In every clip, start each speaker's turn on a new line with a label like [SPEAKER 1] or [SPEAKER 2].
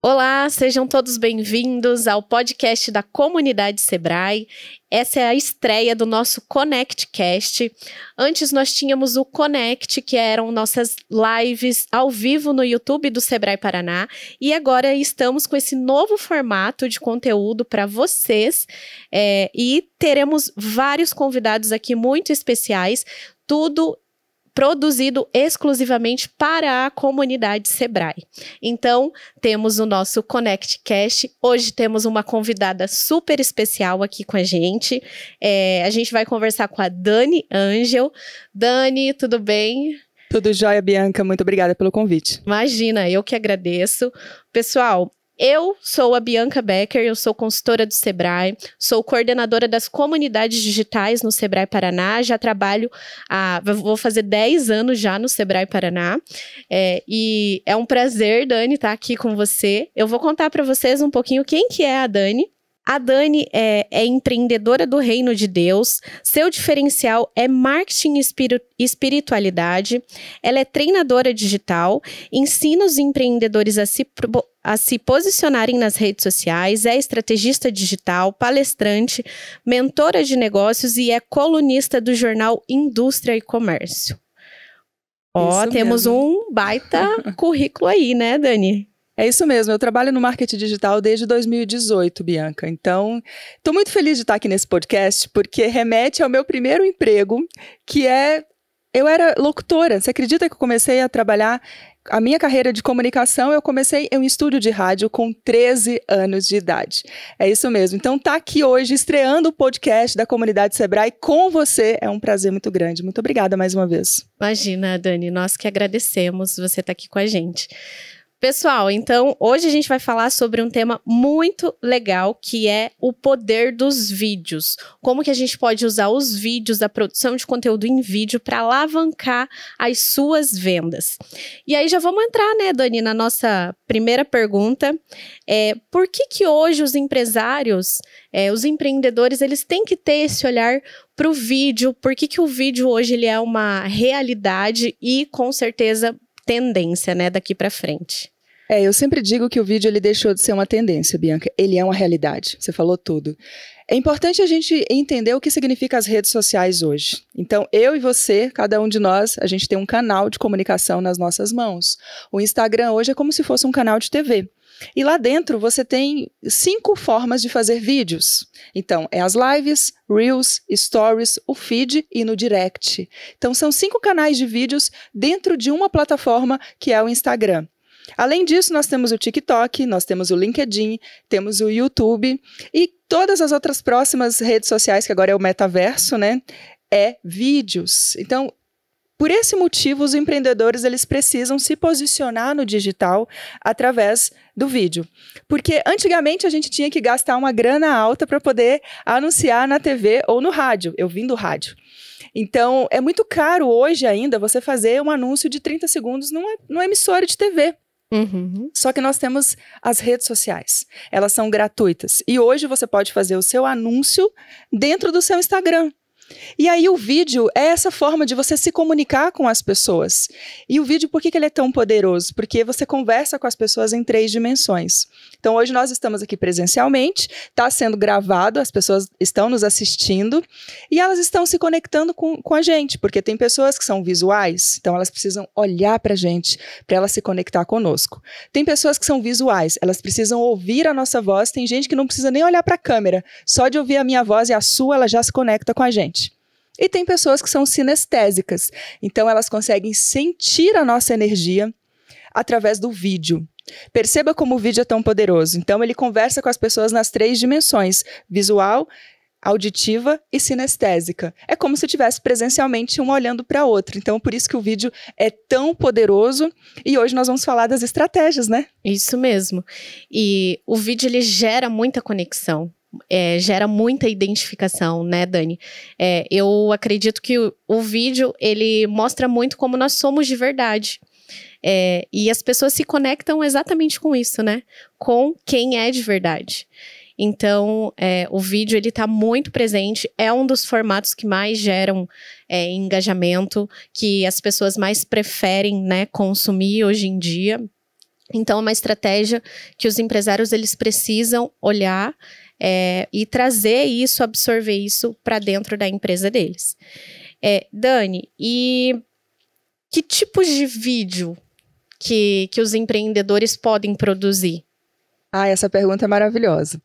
[SPEAKER 1] Olá, sejam todos bem-vindos ao podcast da comunidade Sebrae. Essa é a estreia do nosso ConnectCast. Antes nós tínhamos o Connect, que eram nossas lives ao vivo no YouTube do Sebrae Paraná, e agora estamos com esse novo formato de conteúdo para vocês. É, e teremos vários convidados aqui muito especiais, tudo produzido exclusivamente para a comunidade Sebrae. Então, temos o nosso ConnectCast. Hoje temos uma convidada super especial aqui com a gente. É, a gente vai conversar com a Dani Angel. Dani, tudo bem? Tudo jóia, Bianca. Muito obrigada pelo convite. Imagina, eu que agradeço. Pessoal, eu sou a Bianca Becker, eu sou consultora do Sebrae, sou coordenadora das comunidades digitais no Sebrae Paraná, já trabalho há, vou fazer 10 anos já no Sebrae Paraná, é, e é um prazer, Dani, estar tá aqui com você. Eu vou contar para vocês um pouquinho quem que é a Dani, a Dani é, é empreendedora do reino de Deus, seu diferencial é marketing espiritu espiritualidade, ela é treinadora digital, ensina os empreendedores a se a se posicionarem nas redes sociais, é estrategista digital, palestrante, mentora de negócios e é colunista do jornal Indústria e Comércio.
[SPEAKER 2] Ó, temos
[SPEAKER 1] mesmo. um baita currículo aí, né, Dani? É isso mesmo.
[SPEAKER 2] Eu trabalho no marketing digital desde 2018, Bianca. Então, estou muito feliz de estar aqui nesse podcast, porque remete ao meu primeiro emprego, que é. Eu era locutora. Você acredita que eu comecei a trabalhar a minha carreira de comunicação eu comecei em um estúdio de rádio com 13 anos de idade. É isso mesmo. Então tá aqui hoje estreando o podcast da comunidade Sebrae com você. É um prazer muito grande. Muito obrigada mais uma vez.
[SPEAKER 1] Imagina, Dani, nós que agradecemos você estar tá aqui com a gente. Pessoal, então hoje a gente vai falar sobre um tema muito legal que é o poder dos vídeos. Como que a gente pode usar os vídeos da produção de conteúdo em vídeo para alavancar as suas vendas. E aí já vamos entrar, né, Dani, na nossa primeira pergunta. É, por que que hoje os empresários, é, os empreendedores, eles têm que ter esse olhar para o vídeo? Por que que o vídeo hoje ele é uma realidade e com certeza tendência, né, daqui para frente.
[SPEAKER 2] É, eu sempre digo que o vídeo ele deixou de ser uma tendência, Bianca. Ele é uma realidade. Você falou tudo. É importante a gente entender o que significa as redes sociais hoje. Então, eu e você, cada um de nós, a gente tem um canal de comunicação nas nossas mãos. O Instagram hoje é como se fosse um canal de TV. E lá dentro você tem cinco formas de fazer vídeos. Então, é as lives, Reels, Stories, o feed e no direct. Então, são cinco canais de vídeos dentro de uma plataforma que é o Instagram. Além disso, nós temos o TikTok, nós temos o LinkedIn, temos o YouTube e todas as outras próximas redes sociais, que agora é o metaverso, né? É vídeos. Então, por esse motivo, os empreendedores eles precisam se posicionar no digital através do vídeo. Porque antigamente a gente tinha que gastar uma grana alta para poder anunciar na TV ou no rádio. Eu vim do rádio. Então, é muito caro hoje ainda você fazer um anúncio de 30 segundos numa, numa emissora de TV. Uhum. Só que nós temos as redes sociais. Elas são gratuitas. E hoje você pode fazer o seu anúncio dentro do seu Instagram. E aí o vídeo é essa forma de você se comunicar com as pessoas. E o vídeo, por que, que ele é tão poderoso? Porque você conversa com as pessoas em três dimensões. Então hoje nós estamos aqui presencialmente, está sendo gravado, as pessoas estão nos assistindo e elas estão se conectando com, com a gente, porque tem pessoas que são visuais, então elas precisam olhar para a gente para elas se conectar conosco. Tem pessoas que são visuais, elas precisam ouvir a nossa voz, tem gente que não precisa nem olhar para a câmera, só de ouvir a minha voz e a sua, ela já se conecta com a gente. E tem pessoas que são sinestésicas, então elas conseguem sentir a nossa energia através do vídeo. Perceba como o vídeo é tão poderoso. Então ele conversa com as pessoas nas três dimensões: visual, auditiva e sinestésica. É como se tivesse presencialmente um olhando para outro. Então, por isso que o vídeo
[SPEAKER 1] é tão poderoso. E hoje nós vamos falar das estratégias, né? Isso mesmo. E o vídeo ele gera muita conexão é, gera muita identificação, né, Dani? É, eu acredito que o, o, vídeo ele mostra muito como nós somos de verdade. É, e as pessoas se conectam exatamente com isso, né? Com quem é de verdade. Então, é, o vídeo ele está muito presente. É um dos formatos que mais geram é, engajamento, que as pessoas mais preferem, né, consumir hoje em dia. Então, é uma estratégia que os empresários eles precisam olhar é, e trazer isso, absorver isso para dentro da empresa deles. É, Dani, e que tipos de vídeo que, que os empreendedores podem produzir?
[SPEAKER 2] Ah, essa pergunta é maravilhosa.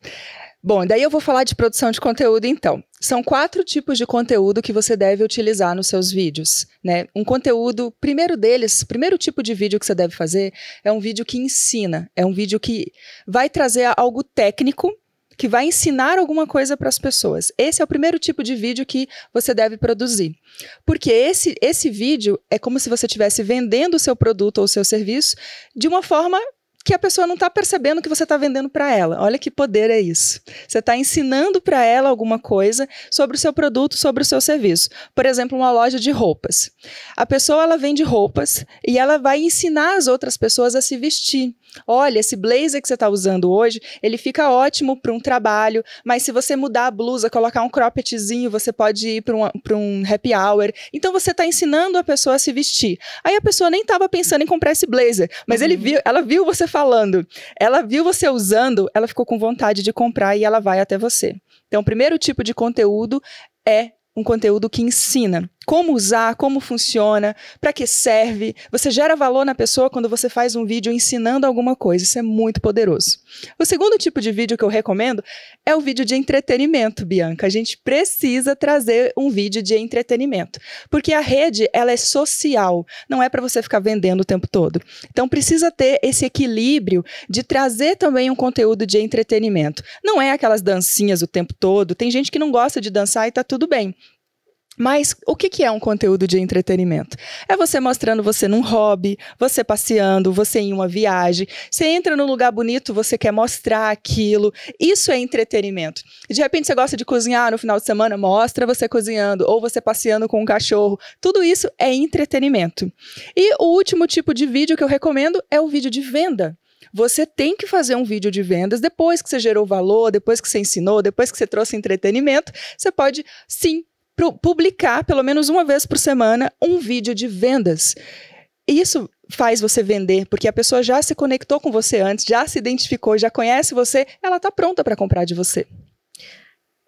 [SPEAKER 2] Bom, daí eu vou falar de produção de conteúdo então. São quatro tipos de conteúdo que você deve utilizar nos seus vídeos, né? Um conteúdo, primeiro deles, primeiro tipo de vídeo que você deve fazer é um vídeo que ensina, é um vídeo que vai trazer algo técnico que vai ensinar alguma coisa para as pessoas. Esse é o primeiro tipo de vídeo que você deve produzir. Porque esse, esse vídeo é como se você estivesse vendendo o seu produto ou o seu serviço de uma forma que a pessoa não está percebendo que você está vendendo para ela. Olha que poder é isso. Você está ensinando para ela alguma coisa sobre o seu produto, sobre o seu serviço. Por exemplo, uma loja de roupas. A pessoa ela vende roupas e ela vai ensinar as outras pessoas a se vestir. Olha, esse blazer que você está usando hoje, ele fica ótimo para um trabalho, mas se você mudar a blusa, colocar um croppedzinho, você pode ir para um, um happy hour. Então você está ensinando a pessoa a se vestir. Aí a pessoa nem estava pensando em comprar esse blazer, mas uhum. ele viu, ela viu você falando. Ela viu você usando, ela ficou com vontade de comprar e ela vai até você. Então, o primeiro tipo de conteúdo é um conteúdo que ensina como usar, como funciona, para que serve. Você gera valor na pessoa quando você faz um vídeo ensinando alguma coisa. Isso é muito poderoso. O segundo tipo de vídeo que eu recomendo é o vídeo de entretenimento, Bianca. A gente precisa trazer um vídeo de entretenimento, porque a rede ela é social, não é para você ficar vendendo o tempo todo. Então precisa ter esse equilíbrio de trazer também um conteúdo de entretenimento. Não é aquelas dancinhas o tempo todo. Tem gente que não gosta de dançar e está tudo bem. Mas o que, é um conteúdo de entretenimento? É você mostrando você num hobby, você passeando, você em uma viagem. Você entra num lugar bonito, você quer mostrar aquilo. Isso é entretenimento. De repente você gosta de cozinhar no final de semana, mostra você cozinhando, ou você passeando com um cachorro. Tudo isso é entretenimento. E o último tipo de vídeo que eu recomendo é o vídeo de venda. Você tem que fazer um vídeo de vendas depois que você gerou valor, depois que você ensinou, depois que você trouxe entretenimento. Você pode sim publicar pelo menos uma vez por semana um vídeo de vendas. isso faz você vender, porque a pessoa já se conectou com você antes, já se identificou, já conhece você, ela está pronta para comprar de você.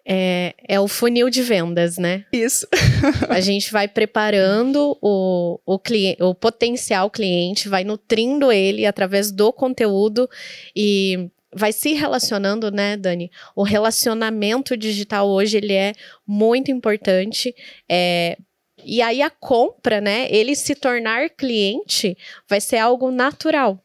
[SPEAKER 1] É, é, o funil de vendas, né? Isso. a gente vai preparando o, o, cliente, o potencial cliente, vai nutrindo ele através do conteúdo e vai se relacionando, né, Dani? O relacionamento digital hoje ele é muito importante. É, e aí a compra, né? Ele se tornar cliente vai ser algo natural.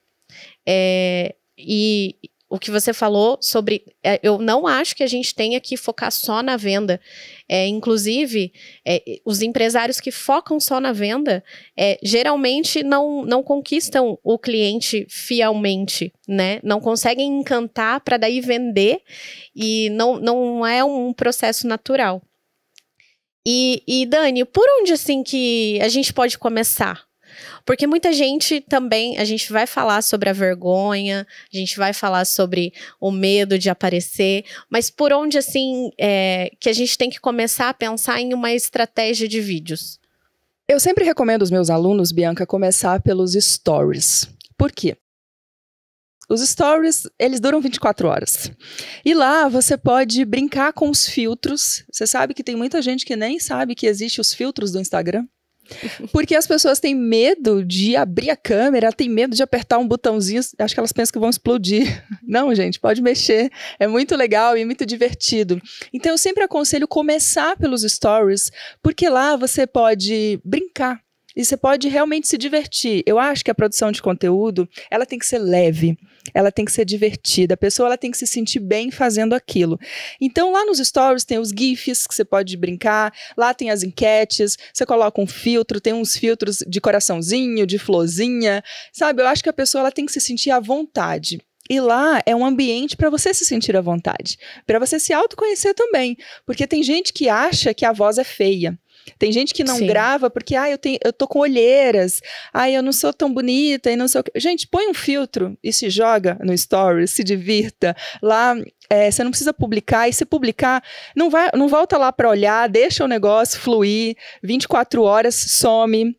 [SPEAKER 1] É, e, o que você falou sobre. É, eu não acho que a gente tenha que focar só na venda. É, inclusive, é, os empresários que focam só na venda é, geralmente não, não conquistam o cliente fielmente, né? Não conseguem encantar para daí vender e não, não é um processo natural. E, e Dani, por onde assim que a gente pode começar porque muita gente também, a gente vai falar sobre a vergonha, a gente vai falar sobre o medo de aparecer, mas por onde assim é, que a gente tem que começar a pensar em uma estratégia de vídeos?
[SPEAKER 2] Eu sempre recomendo os meus alunos, Bianca, começar pelos stories. Por quê? Os stories, eles duram 24 horas. E lá você pode brincar com os filtros. Você sabe que tem muita gente que nem sabe que existe os filtros do Instagram. Porque as pessoas têm medo de abrir a câmera, têm medo de apertar um botãozinho, acho que elas pensam que vão explodir. Não, gente, pode mexer. É muito legal e muito divertido. Então eu sempre aconselho começar pelos stories, porque lá você pode brincar e você pode realmente se divertir. Eu acho que a produção de conteúdo, ela tem que ser leve, ela tem que ser divertida. A pessoa ela tem que se sentir bem fazendo aquilo. Então lá nos stories tem os gifs que você pode brincar, lá tem as enquetes, você coloca um filtro, tem uns filtros de coraçãozinho, de florzinha, sabe? Eu acho que a pessoa ela tem que se sentir à vontade. E lá é um ambiente para você se sentir à vontade, para você se autoconhecer também, porque tem gente que acha que a voz é feia. Tem gente que não Sim. grava porque, ah, eu, tenho, eu tô com olheiras, ah, eu não sou tão bonita e não sei o que. Gente, põe um filtro e se joga no Stories, se divirta. Lá é, você não precisa publicar, e se publicar, não, vai, não volta lá para olhar, deixa o negócio fluir, 24 horas some.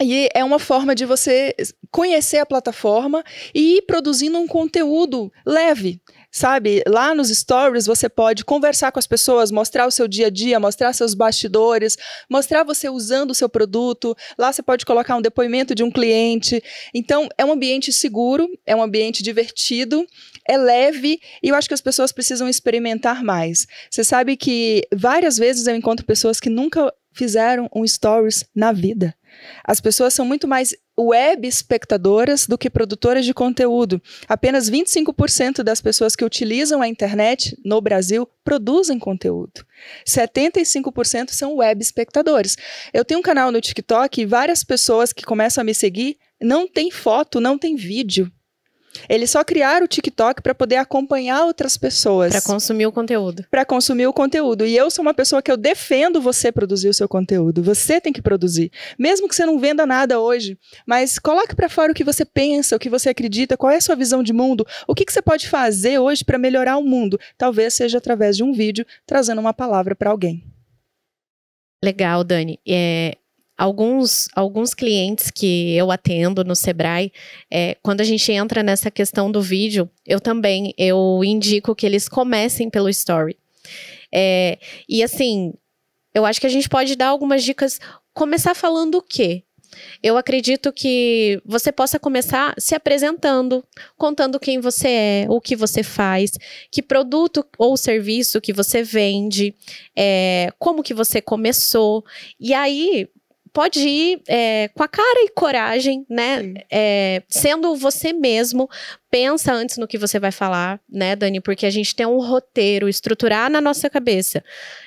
[SPEAKER 2] E é uma forma de você conhecer a plataforma e ir produzindo um conteúdo leve sabe? Lá nos stories você pode conversar com as pessoas, mostrar o seu dia a dia, mostrar seus bastidores, mostrar você usando o seu produto. Lá você pode colocar um depoimento de um cliente. Então, é um ambiente seguro, é um ambiente divertido, é leve e eu acho que as pessoas precisam experimentar mais. Você sabe que várias vezes eu encontro pessoas que nunca fizeram um stories na vida. As pessoas são muito mais web espectadoras do que produtoras de conteúdo. Apenas 25% das pessoas que utilizam a internet no Brasil produzem conteúdo. 75% são web espectadores. Eu tenho um canal no TikTok e várias pessoas que começam a me seguir não tem foto, não tem vídeo. Eles só criaram o TikTok para poder acompanhar outras pessoas. Para consumir o conteúdo. Para consumir o conteúdo. E eu sou uma pessoa que eu defendo você produzir o seu conteúdo. Você tem que produzir. Mesmo que você não venda nada hoje, mas coloque para fora o que você pensa, o que você acredita, qual é a sua visão de mundo, o que, que você pode fazer hoje para melhorar o mundo. Talvez seja através de um vídeo trazendo uma palavra para alguém.
[SPEAKER 1] Legal, Dani. É, Alguns, alguns clientes que eu atendo no Sebrae, é, quando a gente entra nessa questão do vídeo, eu também eu indico que eles comecem pelo story. É, e assim, eu acho que a gente pode dar algumas dicas. Começar falando o quê? Eu acredito que você possa começar se apresentando, contando quem você é, o que você faz, que produto ou serviço que você vende, é, como que você começou. E aí pode ir é, com a cara e coragem, né? É, sendo você mesmo, pensa antes no que você vai falar, né, Dani? Porque a gente tem um roteiro estruturar na nossa cabeça.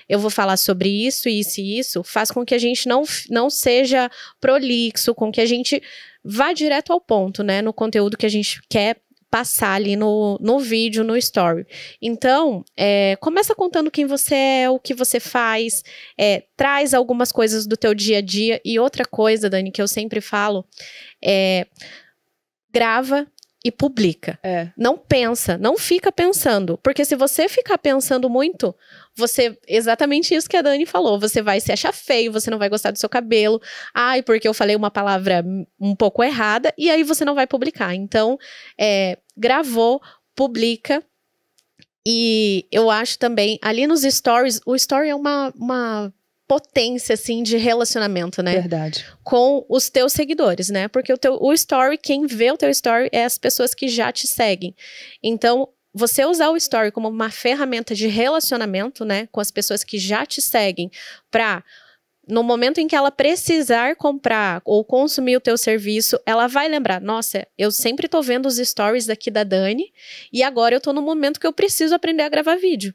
[SPEAKER 1] Eu vou falar sobre isso, isso e isso, faz com que a gente não, não seja prolixo, com que a gente vá direto ao ponto, né? No conteúdo que a gente quer passar ali no, no vídeo, no story. Então, é, começa contando quem você é, o que você faz, é, traz algumas coisas do teu dia a dia. E outra coisa, Dani, que eu sempre falo, é grava e publica. É. Não pensa, não fica pensando. Porque se você ficar pensando muito, você. Exatamente isso que a Dani falou. Você vai se achar feio, você não vai gostar do seu cabelo. Ai, porque eu falei uma palavra um pouco errada, e aí você não vai publicar. Então, é, gravou, publica. E eu acho também, ali nos stories, o story é uma, uma potência, assim, de relacionamento, né? Verdade. Com os teus seguidores, né? Porque o, teu, o story, quem vê o teu story é as pessoas que já te seguem. Então, você usar o story como uma ferramenta de relacionamento, né, com as pessoas que já te seguem, para no momento em que ela precisar comprar ou consumir o teu serviço, ela vai lembrar, nossa, eu sempre tô vendo os stories daqui da Dani e agora eu tô no momento que eu preciso aprender a gravar vídeo.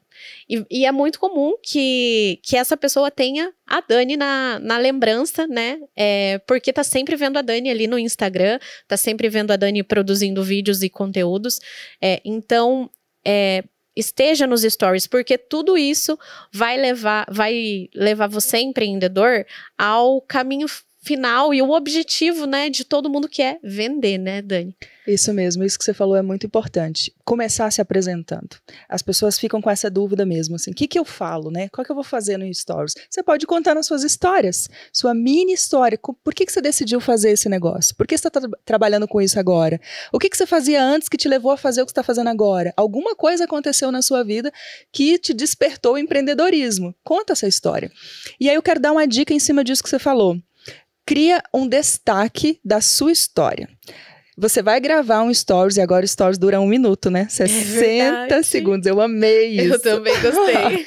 [SPEAKER 1] E, e é muito comum que, que essa pessoa tenha a Dani na, na lembrança, né? É, porque tá sempre vendo a Dani ali no Instagram, tá sempre vendo a Dani produzindo vídeos e conteúdos. É, então, é, esteja nos stories, porque tudo isso vai levar, vai levar você empreendedor ao caminho final e o objetivo, né, de todo mundo que é vender, né, Dani?
[SPEAKER 2] Isso mesmo, isso que você falou é muito importante. Começar se apresentando. As pessoas ficam com essa dúvida mesmo, assim, o que, que eu falo, né? Qual que eu vou fazer no Stories? Você pode contar nas suas histórias, sua mini história. Por que, que você decidiu fazer esse negócio? Por que você está tra trabalhando com isso agora? O que, que você fazia antes que te levou a fazer o que está fazendo agora? Alguma coisa aconteceu na sua vida que te despertou o empreendedorismo. Conta essa história. E aí eu quero dar uma dica em cima disso que você falou cria um destaque da sua história. Você vai gravar um stories, e agora o stories dura um minuto, né? 60 é segundos. Eu amei isso. Eu também gostei.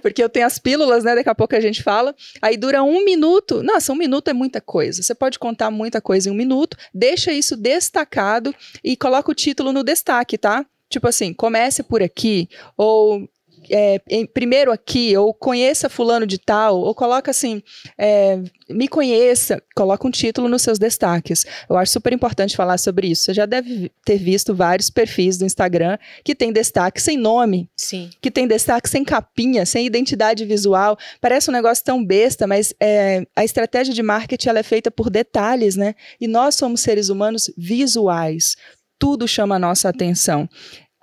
[SPEAKER 2] Porque eu tenho as pílulas, né? Daqui a pouco a gente fala. Aí dura um minuto. Nossa, um minuto é muita coisa. Você pode contar muita coisa em um minuto. Deixa isso destacado e coloca o título no destaque, tá? Tipo assim, comece por aqui, ou é, em, primeiro aqui, ou conheça fulano de tal, ou coloca assim, é, me conheça, coloca um título nos seus destaques. Eu acho super importante falar sobre isso. Você já deve ter visto vários perfis do Instagram que tem destaque sem nome, Sim. que tem destaque sem capinha, sem identidade visual. Parece um negócio tão besta, mas é, a estratégia de marketing ela é feita por detalhes, né? E nós somos seres humanos visuais tudo chama a nossa atenção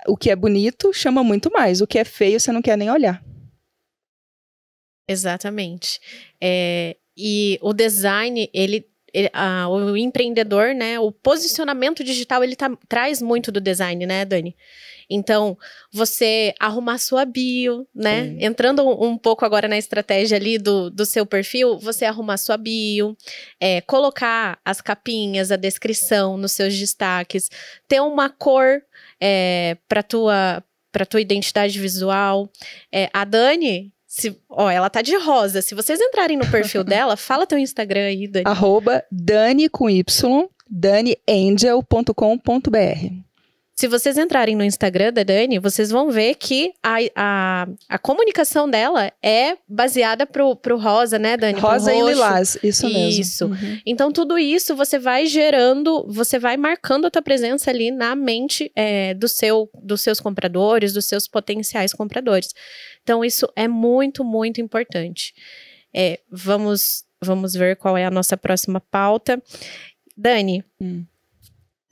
[SPEAKER 2] o que é bonito chama muito mais. O que é feio, você não quer nem olhar.
[SPEAKER 1] Exatamente. É, e o design, ele, ele o empreendedor, né? O posicionamento digital, ele tá, traz muito do design, né, Dani? Então, você arrumar sua bio, né? Sim. Entrando um, um, pouco agora na estratégia ali do, do seu perfil, você arrumar sua bio, é, colocar as capinhas, a descrição nos seus destaques, ter uma cor é, para tua para tua identidade visual. É, a Dani, se, ó, ela tá de rosa. Se vocês entrarem no perfil dela, fala teu Instagram aí, Dani. Arroba
[SPEAKER 2] Dani com Y,
[SPEAKER 1] daniangel.com.br. Se vocês entrarem no Instagram da Dani, vocês vão ver que a, a, a comunicação dela é baseada pro, pro rosa, né, Dani? Rosa e lilás, isso mesmo. Isso. Uhum. Então, tudo isso você vai gerando, você vai marcando a tua presença ali na mente é, do seu, dos seus compradores, dos seus potenciais compradores. Então, isso é muito, muito importante. É, vamos, vamos ver qual é a nossa próxima pauta. Dani, hum.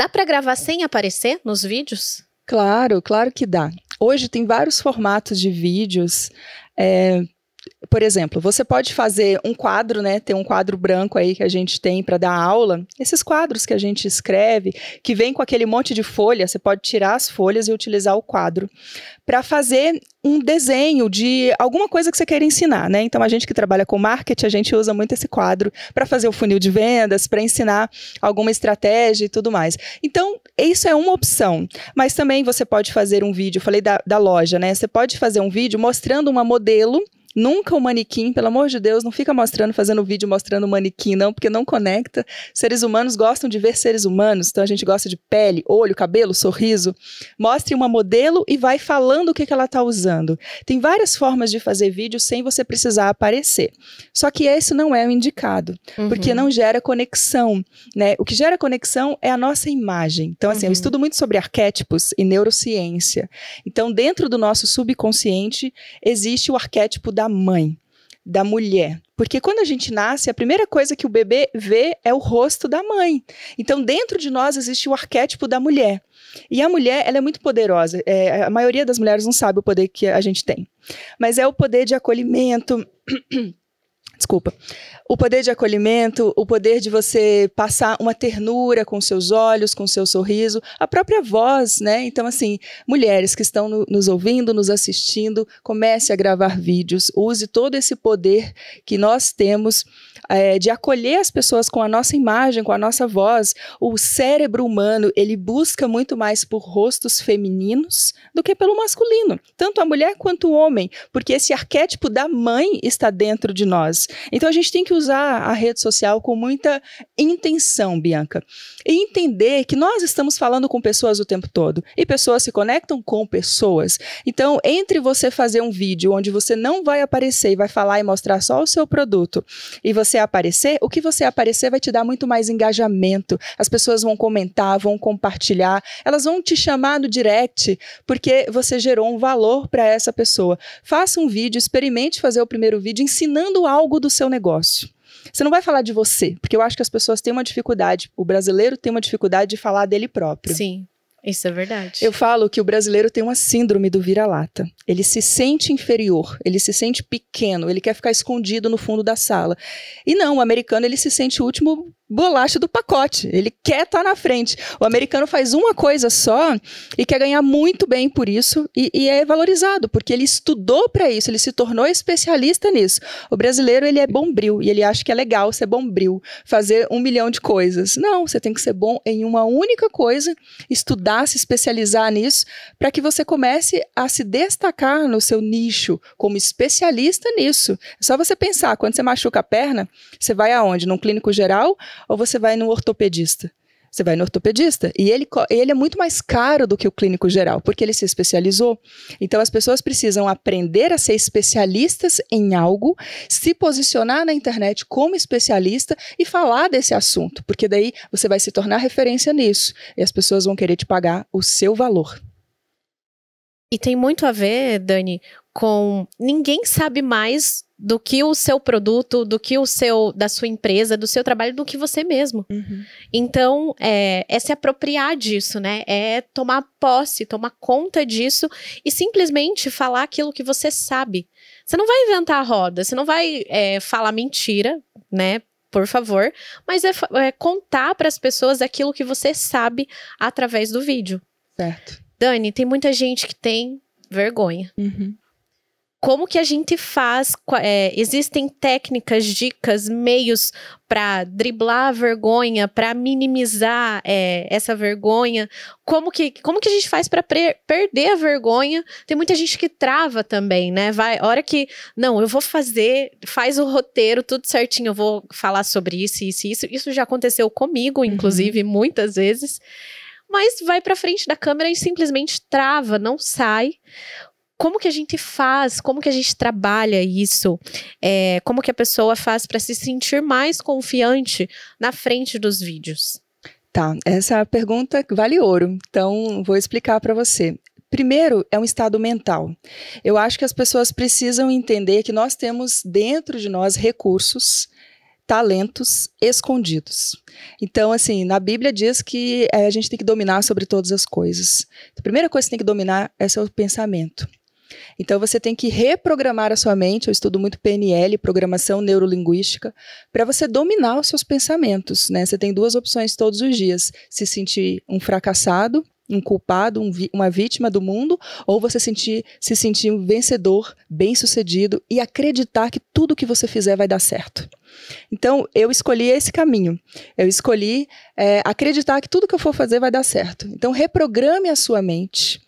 [SPEAKER 1] Dá para gravar sem aparecer nos vídeos? Claro, claro
[SPEAKER 2] que dá. Hoje tem vários formatos de vídeos. É, por exemplo, você pode fazer um quadro, né? Tem um quadro branco aí que a gente tem para dar aula. Esses quadros que a gente escreve, que vem com aquele monte de folha, você pode tirar as folhas e utilizar o quadro para fazer um desenho de alguma coisa que você queira ensinar, né? Então a gente que trabalha com marketing, a gente usa muito esse quadro para fazer o funil de vendas, para ensinar alguma estratégia e tudo mais. Então, isso é uma opção, mas também você pode fazer um vídeo, falei da, da loja, né? Você pode fazer um vídeo mostrando uma modelo Nunca o um manequim, pelo amor de Deus, não fica mostrando, fazendo vídeo mostrando o manequim, não, porque não conecta. Seres humanos gostam de ver seres humanos, então a gente gosta de pele, olho, cabelo, sorriso. Mostre uma modelo e vai falando o que, que ela está usando. Tem várias formas de fazer vídeo sem você precisar aparecer. Só que esse não é o indicado, uhum. porque não gera conexão. Né? O que gera conexão é a nossa imagem. Então, assim, uhum. eu estudo muito sobre arquétipos e neurociência. Então, dentro do nosso subconsciente, existe o arquétipo da da mãe, da mulher. Porque quando a gente nasce, a primeira coisa que o bebê vê é o rosto da mãe. Então, dentro de nós existe o arquétipo da mulher. E a mulher, ela é muito poderosa. É, a maioria das mulheres não sabe o poder que a gente tem. Mas é o poder de acolhimento. Desculpa. O poder de acolhimento, o poder de você passar uma ternura com seus olhos, com seu sorriso, a própria voz, né? Então, assim, mulheres que estão no, nos ouvindo, nos assistindo, comece a gravar vídeos, use todo esse poder que nós temos é, de acolher as pessoas com a nossa imagem, com a nossa voz. O cérebro humano, ele busca muito mais por rostos femininos do que pelo masculino, tanto a mulher quanto o homem, porque esse arquétipo da mãe está dentro de nós. Então a gente tem que usar a rede social com muita intenção, Bianca, e entender que nós estamos falando com pessoas o tempo todo e pessoas se conectam com pessoas. Então, entre você fazer um vídeo onde você não vai aparecer e vai falar e mostrar só o seu produto e você você aparecer, o que você aparecer vai te dar muito mais engajamento. As pessoas vão comentar, vão compartilhar, elas vão te chamar no direct, porque você gerou um valor para essa pessoa. Faça um vídeo, experimente fazer o primeiro vídeo ensinando algo do seu negócio. Você não vai falar de você, porque eu acho que as pessoas têm uma dificuldade, o brasileiro tem uma dificuldade de falar dele próprio. Sim. Isso é verdade. Eu falo que o brasileiro tem uma síndrome do vira-lata. Ele se sente inferior, ele se sente pequeno, ele quer ficar escondido no fundo da sala. E não, o americano ele se sente o último bolacha do pacote. Ele quer estar tá na frente. O americano faz uma coisa só e quer ganhar muito bem por isso e, e é valorizado, porque ele estudou para isso, ele se tornou especialista nisso. O brasileiro, ele é bombril e ele acha que é legal ser bombril, fazer um milhão de coisas. Não, você tem que ser bom em uma única coisa, estudar, se especializar nisso, para que você comece a se destacar no seu nicho como especialista nisso. É só você pensar, quando você machuca a perna, você vai aonde? Num clínico geral ou você vai no ortopedista? Você vai no ortopedista e ele, ele é muito mais caro do que o clínico geral, porque ele se especializou. Então, as pessoas precisam aprender a ser especialistas em algo, se posicionar na internet como especialista e falar desse assunto, porque daí você vai se tornar referência nisso e as pessoas vão querer te pagar o seu valor.
[SPEAKER 1] E tem muito a ver, Dani, com ninguém sabe mais do que o seu produto, do que o seu, da sua empresa, do seu trabalho, do que você mesmo. Uhum. Então, é, é, se apropriar disso, né? É tomar posse, tomar conta disso e simplesmente falar aquilo que você sabe. Você não vai inventar a roda, você não vai é, falar mentira, né? Por favor, mas é, é contar para as pessoas aquilo que você sabe através do vídeo. Certo. Dani, tem muita gente que tem vergonha. Uhum como que a gente faz? É, existem técnicas, dicas, meios para driblar a vergonha, para minimizar é, essa vergonha? Como que, como que a gente faz para perder a vergonha? Tem muita gente que trava também, né? Vai, hora que, não, eu vou fazer, faz o roteiro, tudo certinho, eu vou falar sobre isso, isso, isso. Isso já aconteceu comigo, uhum. inclusive, uhum. muitas vezes mas vai para frente da câmera e simplesmente trava, não sai como que a gente faz, como que a gente trabalha isso, é, como que a pessoa faz para se sentir mais confiante na frente dos vídeos?
[SPEAKER 2] Tá, essa pergunta vale ouro, então vou explicar para você. Primeiro, é um estado mental. Eu acho que as pessoas precisam entender que nós temos dentro de nós recursos, talentos escondidos. Então, assim, na Bíblia diz que é, a gente tem que dominar sobre todas as coisas. Então, a primeira coisa que você tem que dominar é seu pensamento. Então você tem que reprogramar a sua mente, eu estudo muito PNL, programação neurolinguística, para você dominar os seus pensamentos, né? Você tem duas opções todos os dias: se sentir um fracassado, um culpado, um uma vítima do mundo, ou você sentir, se sentir um vencedor, bem-sucedido e acreditar que tudo que você fizer vai dar certo. Então, eu escolhi esse caminho. Eu escolhi é, acreditar que tudo que eu for fazer vai dar certo. Então, reprograme a sua mente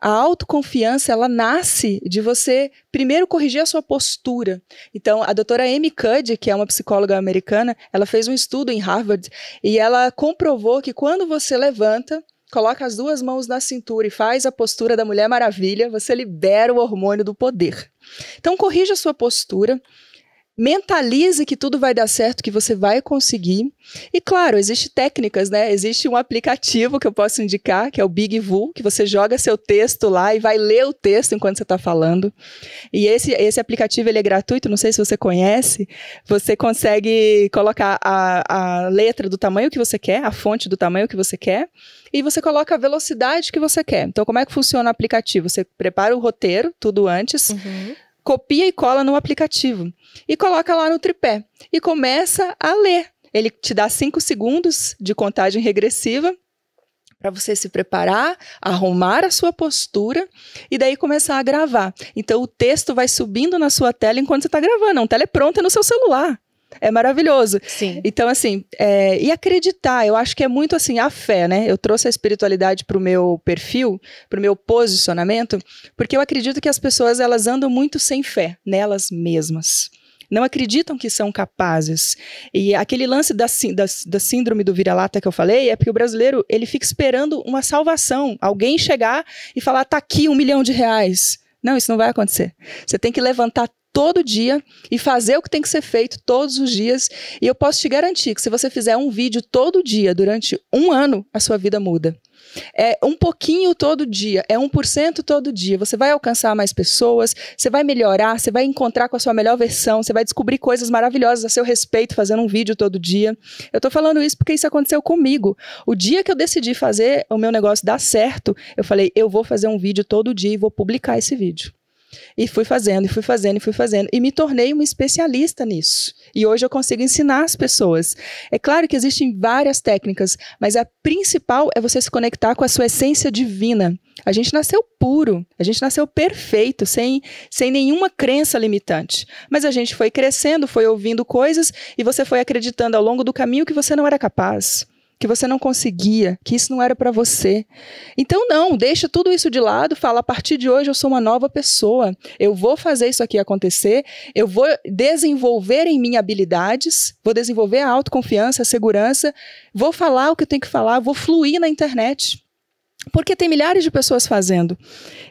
[SPEAKER 2] a autoconfiança, ela nasce de você primeiro corrigir a sua postura. Então, a doutora Amy Cuddy, que é uma psicóloga americana, ela fez um estudo em Harvard e ela comprovou que quando você levanta, coloca as duas mãos na cintura e faz a postura da Mulher Maravilha, você libera o hormônio do poder. Então, corrija a sua postura mentalize que tudo vai dar certo, que você vai conseguir. E claro, existem técnicas, né? Existe um aplicativo que eu posso indicar, que é o Big Vu que você joga seu texto lá e vai ler o texto enquanto você está falando. E esse, esse aplicativo ele é gratuito, não sei se você conhece. Você consegue colocar a, a letra do tamanho que você quer, a fonte do tamanho que você quer, e você coloca a velocidade que você quer. Então, como é que funciona o aplicativo? Você prepara o roteiro, tudo antes. Uhum copia e cola no aplicativo e coloca lá no tripé e começa a ler. Ele te dá cinco segundos de contagem regressiva para você se preparar, arrumar a sua postura e daí começar a gravar. Então o texto vai subindo na sua tela enquanto você está gravando. É um telepronta no seu celular é maravilhoso. Sim. Então, assim, é, e acreditar, eu acho que é muito assim, a fé, né? Eu trouxe a espiritualidade para o meu perfil, para o meu posicionamento, porque eu acredito que as pessoas elas andam muito sem fé nelas mesmas não acreditam que são capazes. E aquele lance da, da, da síndrome do vira-lata que eu falei é porque o brasileiro ele fica esperando uma salvação, alguém chegar e falar: tá aqui um milhão de reais. Não, isso não vai acontecer. Você tem que levantar todo dia e fazer o que tem que ser feito todos os dias. E eu posso te garantir que se você fizer um vídeo todo dia durante um ano, a sua vida muda. É um pouquinho todo dia, é 1% todo dia. Você vai alcançar mais pessoas, você vai melhorar, você vai encontrar com a sua melhor versão, você vai descobrir coisas maravilhosas a seu respeito fazendo um vídeo todo dia. Eu tô falando isso porque isso aconteceu comigo. O dia que eu decidi fazer o meu negócio dar certo, eu falei: eu vou fazer um vídeo todo dia e vou publicar esse vídeo. E fui fazendo, e fui fazendo, e fui fazendo. E me tornei uma especialista nisso. E hoje eu consigo ensinar as pessoas. É claro que existem várias técnicas, mas a principal é você se conectar com a sua essência divina. A gente nasceu puro, a gente nasceu perfeito, sem, sem nenhuma crença limitante. Mas a gente foi crescendo, foi ouvindo coisas e você foi acreditando ao longo do caminho que você não era capaz que você não conseguia, que isso não era para você. Então não, deixa tudo isso de lado, fala a partir de hoje eu sou uma nova pessoa. Eu vou fazer isso aqui acontecer, eu vou desenvolver em mim habilidades, vou desenvolver a autoconfiança, a segurança, vou falar o que eu tenho que falar, vou fluir na internet. Porque tem milhares de pessoas fazendo.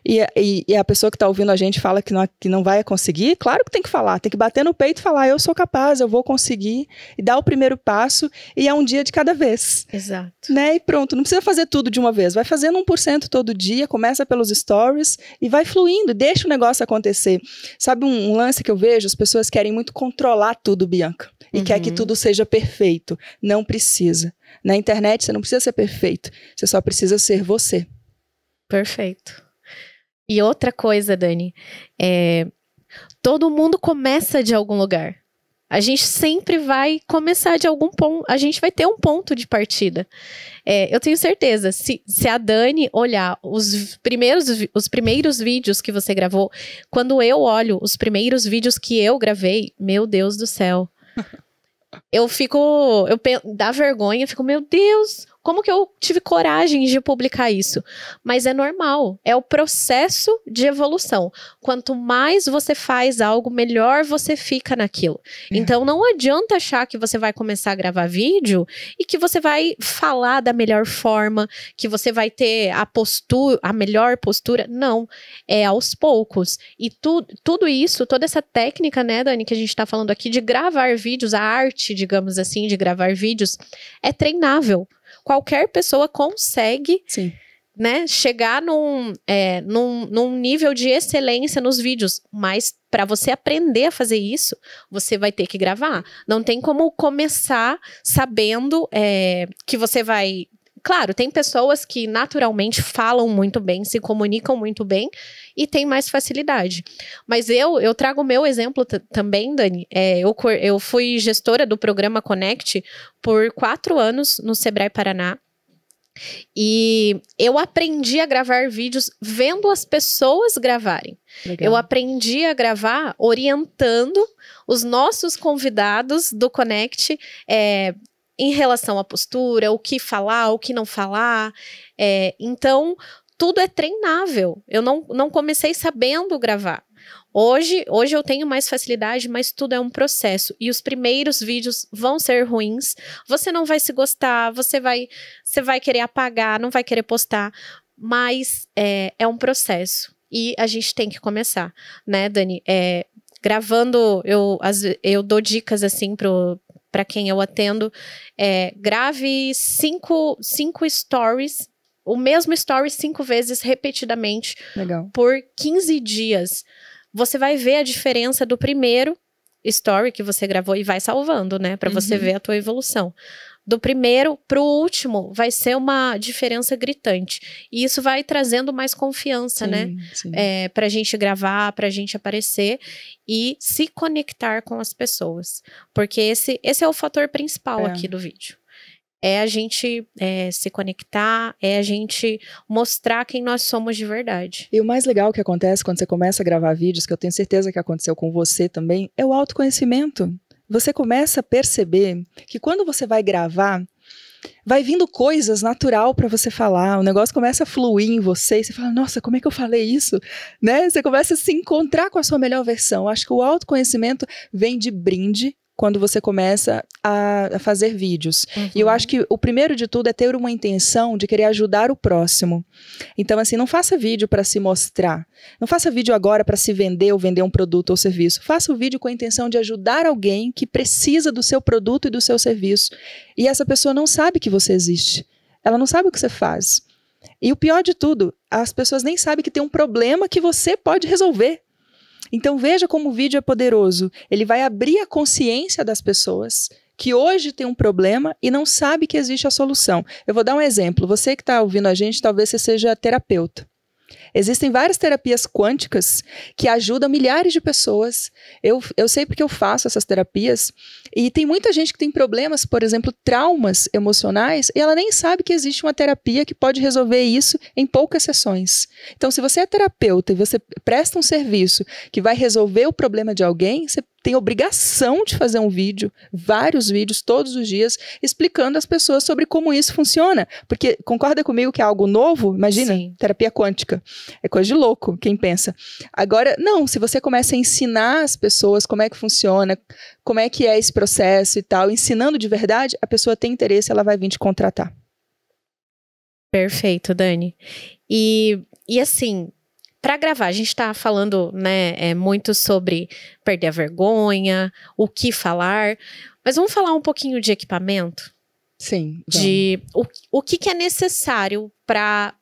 [SPEAKER 2] E, e, e a pessoa que está ouvindo a gente fala que não, que não vai conseguir, claro que tem que falar, tem que bater no peito e falar: eu sou capaz, eu vou conseguir, e dar o primeiro passo, e é um dia de cada vez. Exato. Né? E pronto, não precisa fazer tudo de uma vez, vai fazendo 1% todo dia, começa pelos stories e vai fluindo, deixa o negócio acontecer. Sabe um, um lance que eu vejo? As pessoas querem muito controlar tudo, Bianca, e uhum. quer que uhum. tudo seja perfeito. Não precisa. Na internet,
[SPEAKER 1] você não precisa ser perfeito, você só precisa ser você. Perfeito. E outra coisa, Dani, é, todo mundo começa de algum lugar. A gente sempre vai começar de algum ponto, a gente vai ter um ponto de partida. É, eu tenho certeza, se, se a Dani olhar os primeiros, os primeiros vídeos que você gravou, quando eu olho os primeiros vídeos que eu gravei, meu Deus do céu. eu fico, eu dá vergonha, eu fico, meu Deus, como que eu tive coragem de publicar isso? Mas é normal, é o processo de evolução. Quanto mais você faz algo, melhor você fica naquilo. É. Então não adianta achar que você vai começar a gravar vídeo e que você vai falar da melhor forma, que você vai ter a postura, a melhor postura. Não, é aos poucos. E tu, tudo isso, toda essa técnica, né, Dani, que a gente está falando aqui de gravar vídeos, a arte, digamos assim, de gravar vídeos, é treinável qualquer pessoa consegue. Sim. Né, chegar num, é, num, num nível de excelência nos vídeos, mas para você aprender a fazer isso, você vai ter que gravar. Não tem como começar sabendo é, que você vai Claro, tem pessoas que naturalmente falam muito bem, se comunicam muito bem e tem mais facilidade. Mas eu, eu trago o meu exemplo também, Dani. É, eu, eu fui gestora do programa Connect por quatro anos no Sebrae Paraná. E eu aprendi a gravar vídeos vendo as pessoas gravarem. Legal. Eu aprendi a gravar orientando os nossos convidados do Connect, é, em relação à postura, o que falar, o que não falar. É, então, tudo é treinável. Eu não, não comecei sabendo gravar. Hoje, hoje eu tenho mais facilidade, mas tudo é um processo. E os primeiros vídeos vão ser ruins. Você não vai se gostar, você vai, você vai querer apagar, não vai querer postar. Mas é, é um processo. E a gente tem que começar, né, Dani? É, gravando, eu, eu dou dicas assim pro, para quem eu atendo, é, grave cinco, cinco stories, o mesmo story cinco vezes repetidamente Legal. por 15 dias. Você vai ver a diferença do primeiro story que você gravou e vai salvando, né, para uhum. você ver a tua evolução do primeiro para o último vai ser uma diferença gritante. E isso vai trazendo mais confiança, sim, né? É, para a gente gravar, para a gente aparecer e se conectar com as pessoas. Porque esse, esse é o fator principal é. aqui do vídeo. É a gente é, se conectar, é a gente mostrar quem nós somos de verdade. E o mais
[SPEAKER 2] legal que acontece quando você começa a gravar vídeos, que eu tenho certeza que aconteceu com você também, é o autoconhecimento você começa a perceber que quando você vai gravar, vai vindo coisas natural para você falar, o negócio começa a fluir em você, e você fala, nossa, como é que eu falei isso? Né? Você começa a se encontrar com a sua melhor versão. Acho que o autoconhecimento vem de brinde quando você começa a, a fazer vídeos. Uhum. E eu uhum. acho que o primeiro de tudo é ter uma intenção de querer ajudar o próximo. Então, assim, não faça vídeo para se mostrar. Não faça vídeo agora para se vender ou vender um produto ou serviço. Faça o vídeo com a intenção de ajudar alguém que precisa do seu produto e do seu serviço. E essa pessoa não sabe que você existe. Ela não sabe o que você faz. E o pior de tudo, as pessoas nem sabem que tem um problema que você pode resolver. Então veja como o vídeo é poderoso. Ele vai abrir a consciência das pessoas que hoje tem um problema e não sabe que existe a solução. Eu vou dar um exemplo. Você que está ouvindo a gente, talvez você seja terapeuta. Existem várias terapias quânticas que ajudam milhares de pessoas. Eu, eu sei porque eu faço essas terapias. E tem muita gente que tem problemas, por exemplo, traumas emocionais, e ela nem sabe que existe uma terapia que pode resolver isso em poucas sessões. Então, se você é terapeuta e você presta um serviço que vai resolver o problema de alguém, você tem obrigação de fazer um vídeo, vários vídeos todos os dias, explicando às pessoas sobre como isso funciona. Porque concorda comigo que é algo novo? Imagina, Sim. terapia quântica. É coisa de louco quem pensa. Agora, não, se você começa a ensinar as pessoas como é que funciona, como é que é esse processo e tal, ensinando de verdade, a pessoa tem interesse, ela vai vir te contratar.
[SPEAKER 1] Perfeito, Dani. E, e assim, para gravar, a gente está falando né, é, muito sobre perder a vergonha, o que falar, mas vamos falar um pouquinho de equipamento? Sim. Vamos. De o, o que, que é necessário para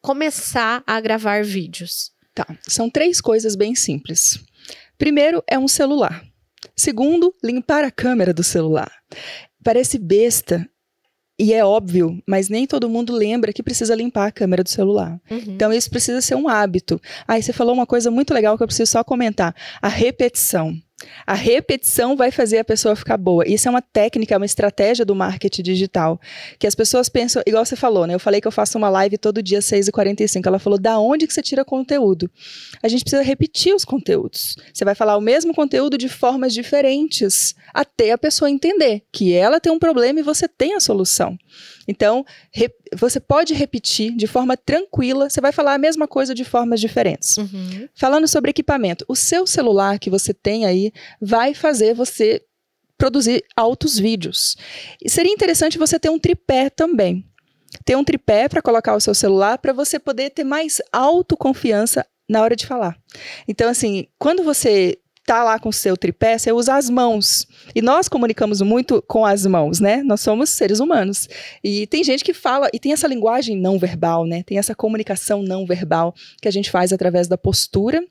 [SPEAKER 1] começar a gravar vídeos? Tá,
[SPEAKER 2] são três coisas bem simples. Primeiro é um celular. Segundo, limpar a câmera do celular. Parece besta, e é óbvio, mas nem todo mundo lembra que precisa limpar a câmera do celular. Uhum. Então isso precisa ser um hábito. Aí ah, você falou uma coisa muito legal que eu preciso só comentar: a repetição. A repetição vai fazer a pessoa ficar boa. Isso é uma técnica, é uma estratégia do marketing digital. Que as pessoas pensam, igual você falou, né? Eu falei que eu faço uma live todo dia às 6h45. Ela falou, da onde que você tira conteúdo? A gente precisa repetir os conteúdos. Você vai falar o mesmo conteúdo de formas diferentes, até a pessoa entender que ela tem um problema e você tem a solução. Então, você pode repetir de forma tranquila, você vai falar a mesma coisa de formas diferentes. Uhum. Falando sobre equipamento, o seu celular que você tem aí vai fazer você produzir altos vídeos. E seria interessante você ter um tripé também. Ter um tripé para colocar o seu celular para você poder ter mais autoconfiança na hora de falar. Então, assim, quando você tá lá com o seu tripé, você usa as mãos. E nós comunicamos muito com as mãos, né? Nós somos seres humanos. E tem gente que fala, e tem essa linguagem não verbal, né? Tem essa comunicação não verbal que a gente faz através da postura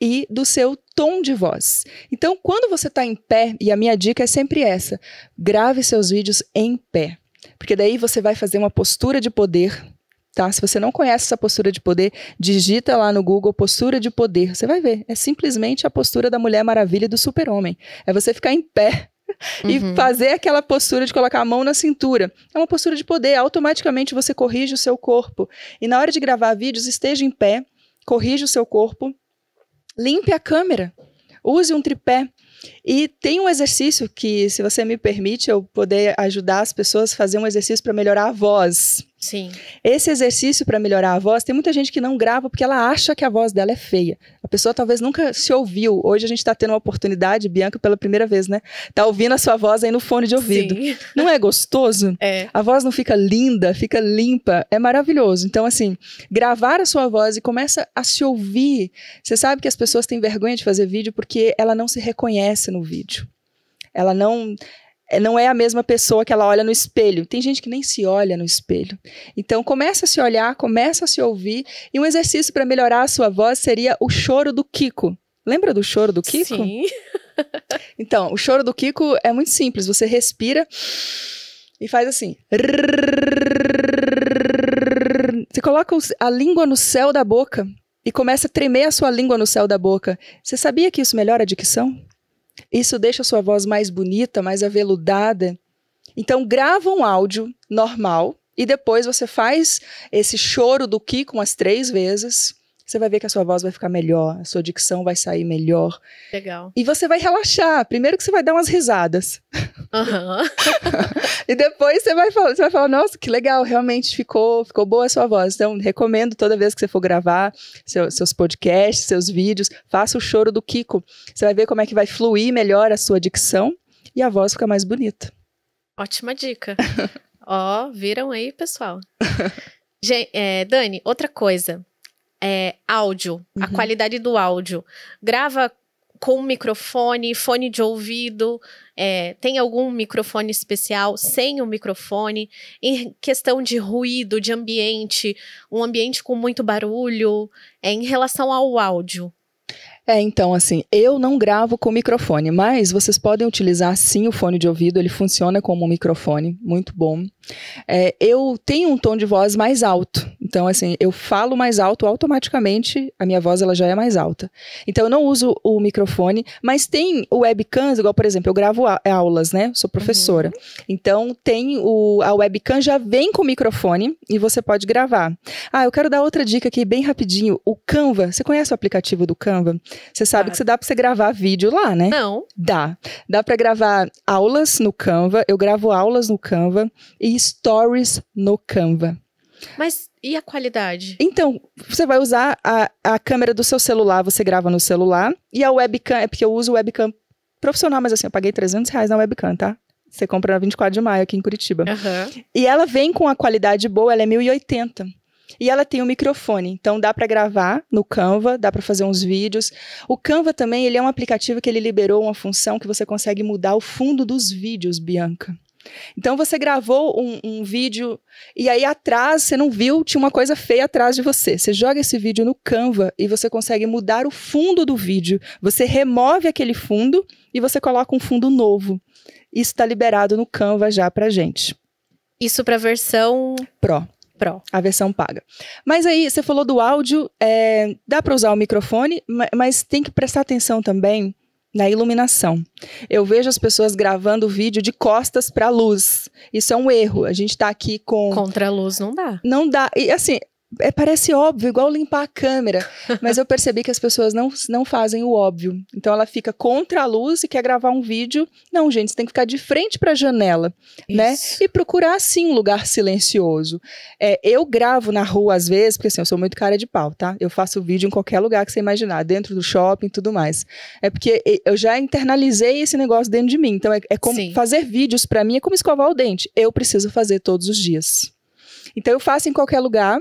[SPEAKER 2] e do seu tom de voz. Então, quando você está em pé, e a minha dica é sempre essa: grave seus vídeos em pé. Porque daí você vai fazer uma postura de poder Tá? Se você não conhece essa postura de poder, digita lá no Google postura de poder. Você vai ver. É simplesmente a postura da Mulher Maravilha e do Super-Homem. É você ficar em pé e uhum. fazer aquela postura de colocar a mão na cintura. É uma postura de poder. Automaticamente você corrige o seu corpo. E na hora de gravar vídeos, esteja em pé, corrija o seu corpo, limpe a câmera, use um tripé. E tem um exercício que, se você me permite, eu poder ajudar as pessoas a fazer um exercício para melhorar a voz. Sim. Esse exercício para melhorar a voz, tem muita gente que não grava porque ela acha que a voz dela é feia. A pessoa talvez nunca se ouviu. Hoje a gente está tendo uma oportunidade, Bianca, pela primeira vez, né? Tá ouvindo a sua voz aí no fone de ouvido. Sim. Não é gostoso? É. A voz não fica linda, fica limpa. É maravilhoso. Então, assim, gravar a sua voz e começa a se ouvir. Você sabe que as pessoas têm vergonha de fazer vídeo porque ela não se reconhece no vídeo ela não é, não é a mesma pessoa que ela olha no espelho. Tem gente que nem se olha no espelho. Então começa a se olhar, começa a se ouvir. E um exercício para melhorar a sua voz seria o choro do Kiko. Lembra do choro do Kiko? Sim. então, o choro do Kiko é muito simples. Você respira e faz assim. Você coloca a língua no céu da boca e começa a tremer a sua língua no céu da boca. Você sabia que isso melhora a dicção? Isso deixa sua voz mais bonita, mais aveludada. Então, grava um áudio normal e depois você faz esse choro do Ki com as três vezes você vai ver que a sua voz vai ficar melhor, a sua dicção vai sair melhor. Legal. E você vai relaxar. Primeiro que você vai dar umas risadas. Uhum. e depois você vai, falar, você vai falar, nossa, que legal, realmente ficou, ficou boa a sua voz. Então, recomendo toda vez que você for gravar seu, seus podcasts, seus vídeos, faça o choro do Kiko. Você vai ver como é que vai fluir melhor a sua dicção e a voz fica mais bonita.
[SPEAKER 1] Ótima dica. Ó, viram aí, pessoal? Gente, eh, é, Dani, outra coisa é, áudio, uhum. a qualidade do áudio. Grava com microfone, fone de ouvido, é, tem algum microfone especial, sem o um microfone, em questão de ruído, de ambiente, um ambiente com muito barulho, é, em relação ao áudio.
[SPEAKER 2] É, então, assim, eu não gravo com microfone, mas vocês podem utilizar sim o fone de ouvido, ele funciona como um microfone, muito bom. É, eu tenho um tom de voz mais alto, então, assim, eu falo mais alto automaticamente, a minha voz ela já é mais alta. Então, eu não uso o microfone, mas tem o webcam, igual, por exemplo, eu gravo é, aulas, né? sou professora. Uhum. Então, tem o, a webcam já vem com o microfone e você pode gravar. Ah, eu quero dar outra dica aqui, bem rapidinho. O Canva, você conhece o aplicativo do Canva? Você sabe claro. Tá. que você dá para você gravar vídeo lá, né? Não. Dá. Dá para gravar aulas no Canva, eu gravo aulas no Canva e stories
[SPEAKER 1] no Canva. Mas e a qualidade?
[SPEAKER 2] Então, você vai usar a, a câmera do seu celular, você grava no celular, e a webcam, é porque eu uso webcam profissional, mas assim, eu paguei 300 reais na webcam, tá? Você compra na 24 de maio aqui em Curitiba. Uhum. E ela vem com a qualidade boa, ela é 1080. E ela tem um microfone, então dá para gravar no Canva, dá para fazer uns vídeos. O Canva também, ele é um aplicativo que ele liberou uma função que você consegue mudar o fundo dos vídeos, Bianca. Então você gravou um, um, vídeo e aí atrás você não viu, tinha uma coisa feia atrás de você. Você joga esse vídeo no Canva e você consegue mudar o fundo do vídeo. Você remove aquele fundo e você coloca um fundo novo. Isso está liberado no Canva já para gente. Isso para versão Pro. Pro. A versão paga. Mas aí, você falou do áudio, é, dá para usar o microfone, mas tem que prestar atenção também na iluminação. Eu vejo as pessoas gravando vídeo de costas para a luz. Isso é um erro. A gente está aqui com. Contra a luz não dá. Não dá. E assim, é, parece óbvio, igual limpar a câmera. Mas eu percebi que as pessoas não, não fazem o óbvio. Então ela fica contra a luz e quer gravar um vídeo. Não, gente, você tem que ficar de frente para a janela, né? Isso. né? E procurar, sim, um lugar silencioso. É, eu gravo na rua às vezes, porque assim, eu sou muito cara de pau, tá? Eu faço vídeo em qualquer lugar que você imaginar, dentro do shopping e tudo mais. É porque eu já internalizei esse negócio dentro de mim. Então é, é como sim. fazer vídeos para mim é como escovar o dente. Eu preciso fazer todos os dias. Então eu faço em qualquer lugar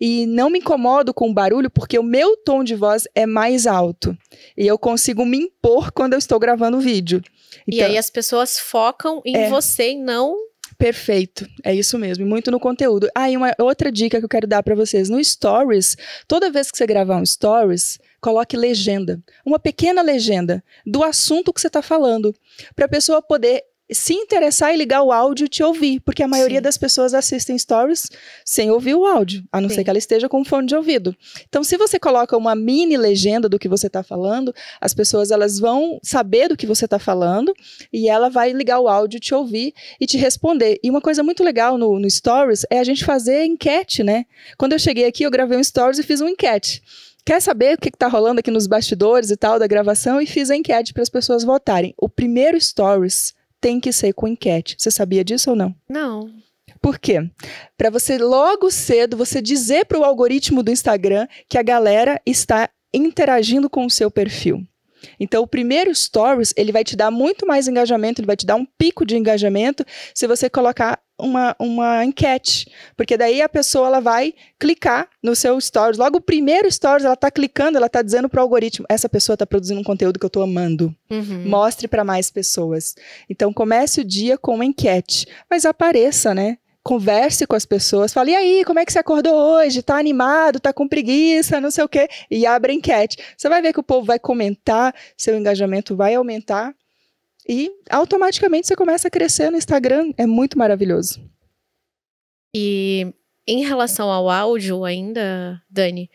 [SPEAKER 2] e não me incomodo com o barulho porque o meu tom de voz é mais alto e eu consigo me impor quando eu estou gravando vídeo.
[SPEAKER 1] Então, e aí as pessoas focam em é, você e não
[SPEAKER 2] Perfeito, é isso mesmo, muito no conteúdo. Ah, e uma outra dica que eu quero dar para vocês, no Stories, toda vez que você gravar um Stories, coloque legenda, uma pequena legenda do assunto que você está falando, para a pessoa poder se interessar e ligar o áudio e te ouvir, porque a maioria Sim. das pessoas assistem stories sem ouvir o áudio, a não Sim. ser que ela esteja com fone de ouvido. Então, se você coloca uma mini legenda do que você está falando, as pessoas elas vão saber do que você está falando e ela vai ligar o áudio, te ouvir e te responder. E uma coisa muito legal no, no stories é a gente fazer enquete, né? Quando eu cheguei aqui, eu gravei um stories e fiz uma enquete quer saber o que está rolando aqui nos bastidores e tal da gravação e fiz a enquete para as pessoas votarem. O primeiro stories tem que ser com enquete. Você sabia disso ou não? Não. Por quê? Para você logo cedo você dizer para o algoritmo do Instagram que a galera está interagindo com o seu perfil. Então, o primeiro stories, ele vai te dar muito mais engajamento, ele vai te dar um pico de engajamento se você colocar uma, uma enquete, porque daí a pessoa ela vai clicar no seu stories. Logo o primeiro stories ela está clicando, ela está dizendo para o algoritmo, essa pessoa está produzindo um conteúdo que eu estou amando. Uhum. Mostre para mais pessoas. Então comece o dia com uma enquete, mas apareça, né? Converse com as pessoas, fale, e aí, como é que você acordou hoje? Tá animado? Tá com preguiça? Não sei o quê. E abra enquete. Você vai ver que o povo vai comentar, seu engajamento vai aumentar e automaticamente você começa a crescer no Instagram, é muito maravilhoso.
[SPEAKER 1] E em relação ao áudio ainda, Dani,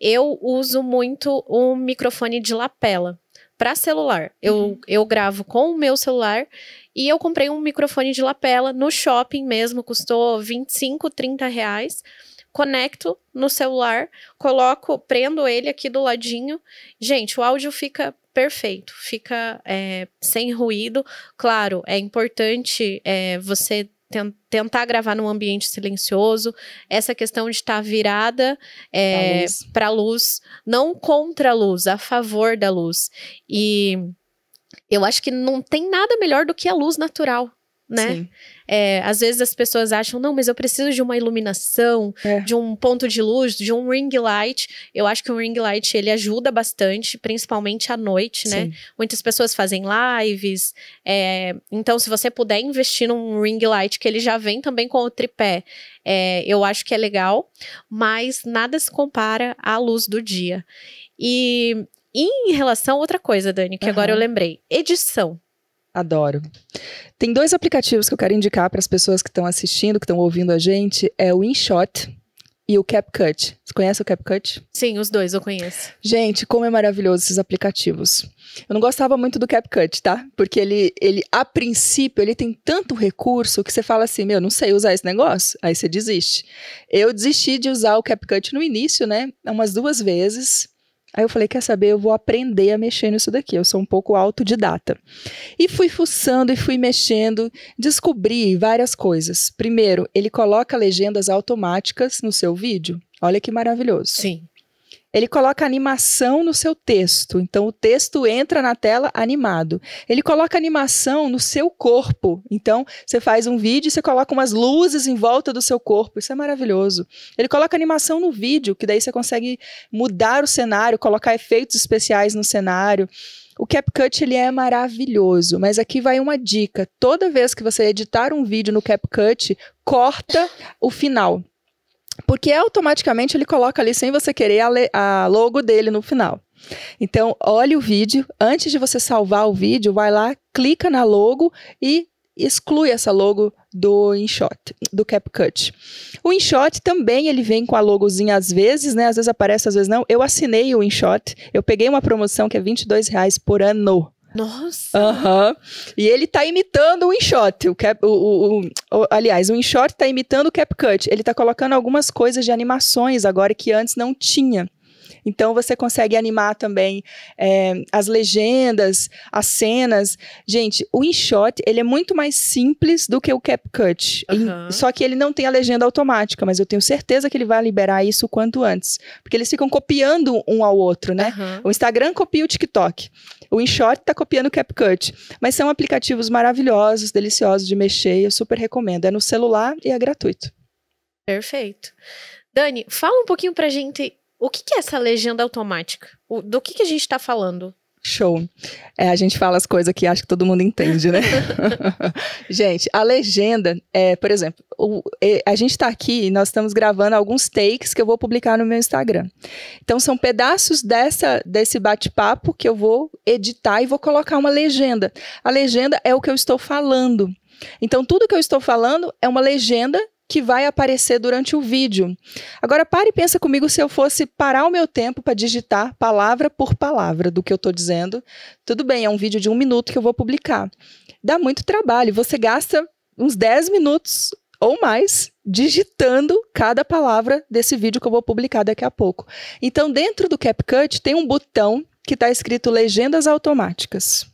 [SPEAKER 1] eu uso muito um microfone de lapela para celular. Eu, uhum. eu gravo com o meu celular e eu comprei um microfone de lapela no shopping mesmo, custou 25, 30 reais. Conecto no celular, coloco, prendo ele aqui do ladinho. Gente, o áudio fica perfeito, fica é, sem ruído. Claro, é importante é, você tentar gravar num ambiente silencioso, essa questão de estar tá virada é, para a luz. luz, não contra a luz, a favor da luz. E eu acho que não tem nada melhor do que a luz natural né? É, às vezes as pessoas acham, não, mas eu preciso de uma iluminação, é. de um ponto de luz, de um ring light. Eu acho que o ring light ele ajuda bastante, principalmente à noite, né? Sim. né? Muitas pessoas fazem lives. É, então, se você puder investir num ring light que ele já vem também com o tripé, é, eu acho que é legal, mas nada se compara à luz do dia. E em relação a outra coisa, Dani, que uhum. agora eu lembrei: edição.
[SPEAKER 2] Adoro. Tem dois aplicativos que eu quero indicar para as pessoas que estão assistindo, que estão ouvindo a gente, é o InShot e o CapCut. Você conhece o CapCut?
[SPEAKER 1] Sim, os dois eu conheço.
[SPEAKER 2] Gente, como é maravilhoso esses aplicativos. Eu não gostava muito do CapCut, tá? Porque ele, ele a princípio, ele tem tanto recurso que você fala assim, meu, não sei usar esse negócio. Aí você desiste. Eu desisti de usar o CapCut no início, né? Umas duas vezes. Aí eu falei, quer saber, eu vou aprender a mexer nisso daqui, eu sou um pouco autodidata. E fui fuçando e fui mexendo, descobri várias coisas. Primeiro, ele coloca legendas automáticas no seu vídeo. Olha que maravilhoso. Sim. Ele coloca animação no seu texto, então o texto entra na tela animado. Ele coloca animação no seu corpo, então você faz um vídeo e você coloca umas luzes em volta do seu corpo, isso é maravilhoso. Ele coloca animação no vídeo, que daí você consegue mudar o cenário, colocar efeitos especiais no cenário. O CapCut ele é maravilhoso, mas aqui vai uma dica: toda vez que você editar um vídeo no CapCut, corta o final porque automaticamente ele coloca ali sem você querer a, a logo dele no final. Então, olhe o vídeo. Antes de você salvar o vídeo, vai lá, clica na logo e exclui essa logo do InShot, do CapCut. O InShot também ele vem com a logozinha às vezes, né? Às vezes aparece, às vezes não. Eu assinei o InShot, eu peguei uma promoção que é R$22,00 por ano. Nossa! Uhum. E ele tá imitando o InShot. O cap, o, o, o, aliás, o InShot tá imitando o CapCut. Ele tá colocando algumas coisas de animações agora que antes não tinha. Então você consegue animar também é, as legendas, as cenas. Gente, o InShot ele é muito mais simples do que o CapCut. Uhum. Só que ele não tem a legenda automática, mas eu tenho certeza que ele vai liberar isso o quanto antes, porque eles ficam copiando um ao outro, né? O Instagram copia o TikTok. O InShot está copiando o CapCut, mas são aplicativos maravilhosos, deliciosos de mexer, eu super recomendo. É no celular e é gratuito.
[SPEAKER 1] Perfeito. Dani, fala um pouquinho pra gente o que, que é essa legenda automática? O, do que, que a gente está falando?
[SPEAKER 2] Show. É, a gente fala as coisas que acho que todo mundo entende, né? gente, a legenda é, por exemplo, o, a gente está aqui e nós estamos gravando alguns takes que eu vou publicar no meu Instagram. Então, são pedaços dessa, desse bate-papo que eu vou editar e vou colocar uma legenda. A legenda é o que eu estou falando. Então, tudo que eu estou falando é uma legenda que vai aparecer durante o vídeo. Agora pare e pensa comigo se eu fosse parar o meu tempo para digitar palavra por palavra do que eu estou dizendo. Tudo bem, é um vídeo de um minuto que eu vou publicar. Dá muito trabalho, você gasta uns 10 minutos ou mais digitando cada palavra desse vídeo que eu vou publicar daqui a pouco. Então, dentro do CapCut tem um botão que está escrito Legendas Automáticas.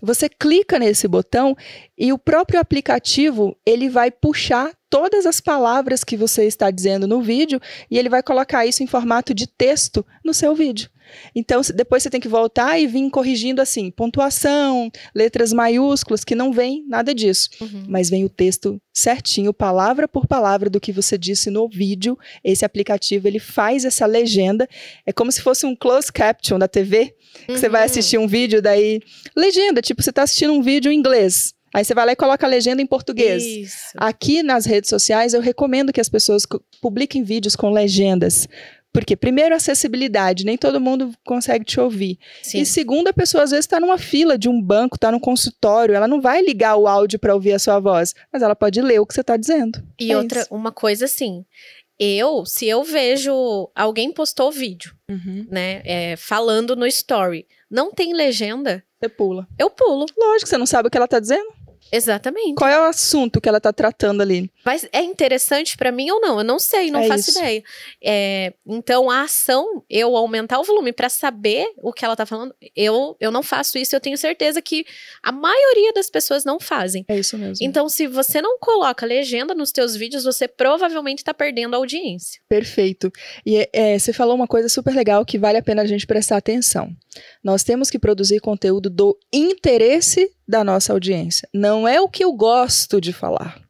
[SPEAKER 2] Você clica nesse botão e o próprio aplicativo ele vai puxar todas as palavras que você está dizendo no vídeo e ele vai colocar isso em formato de texto no seu vídeo. Então, depois você tem que voltar e vir corrigindo assim, pontuação, letras maiúsculas, que não vem nada disso. Uhum. Mas vem o texto certinho, palavra por palavra do que você disse no vídeo. Esse aplicativo, ele faz essa legenda. É como se fosse um closed caption da TV, que uhum. você vai uhum. assistir um vídeo, daí... Legenda, tipo, você está assistindo um vídeo em inglês. Aí você vai lá e coloca a legenda em português. Isso. Aqui nas redes sociais eu recomendo que as pessoas publiquem vídeos com legendas. Porque, primeiro, acessibilidade, nem todo mundo consegue te ouvir. Sim. E segundo, a pessoa às vezes está numa fila de um banco, está num consultório, ela não vai ligar o áudio para ouvir a sua voz, mas ela pode ler o que você está dizendo. E é outra, isso.
[SPEAKER 1] uma coisa assim, eu, se eu vejo alguém postou vídeo, uhum. né, é, falando no story, não tem legenda. Você pula. Eu pulo. Lógico, você não sabe o que ela está dizendo. Exatamente. Qual é o assunto que ela tá tratando ali? Mas é interessante para mim ou não? Eu não sei, não é faço isso. ideia. É, então, a ação, eu aumentar o volume para saber o que ela tá falando, eu, eu não faço isso. Eu tenho certeza que a maioria das pessoas não fazem. É isso mesmo. Então, se você não coloca legenda nos teus vídeos, você provavelmente tá perdendo a audiência.
[SPEAKER 2] Perfeito. E é, você falou uma coisa super legal que vale a pena a gente prestar atenção. Nós temos que produzir conteúdo do interesse da nossa audiência. Não é o que eu gosto de falar.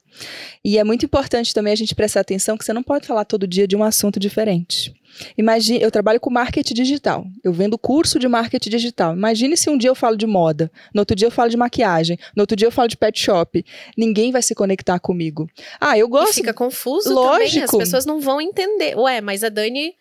[SPEAKER 2] E é muito importante também a gente prestar atenção que você não pode falar todo dia de um assunto diferente. Imagine, eu trabalho com marketing digital. Eu vendo curso de marketing digital. Imagine se um dia eu falo de moda, no outro dia eu falo de maquiagem, no outro dia eu falo de pet shop. Ninguém vai se conectar comigo.
[SPEAKER 1] Ah, eu gosto. E fica confuso né? Lógico. também, as pessoas não vão entender. Ué, mas a Dani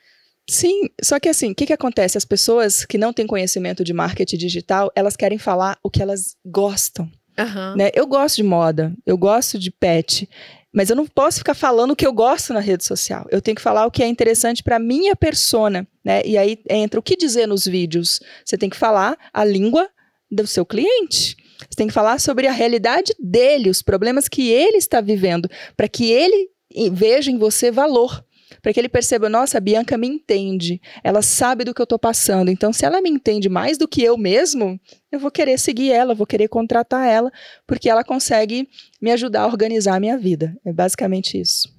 [SPEAKER 1] Sim, só que assim, o que, que acontece?
[SPEAKER 2] As pessoas que não têm conhecimento de marketing digital, elas querem falar o que elas gostam. Uhum. Né? Eu gosto de moda, eu gosto de pet, mas eu não posso ficar falando o que eu gosto na rede social. Eu tenho que falar o que é interessante para minha persona, né? E aí entra o que dizer nos vídeos. Você tem que falar a língua do seu cliente. Você tem que falar sobre a realidade dele, os problemas que ele está vivendo, para que ele veja em você valor para que ele perceba, nossa, a Bianca me entende, ela sabe do que eu estou passando, então se ela me entende mais do que eu mesmo, eu vou querer seguir ela, vou querer contratar ela, porque ela consegue me ajudar a organizar a minha vida. É basicamente isso.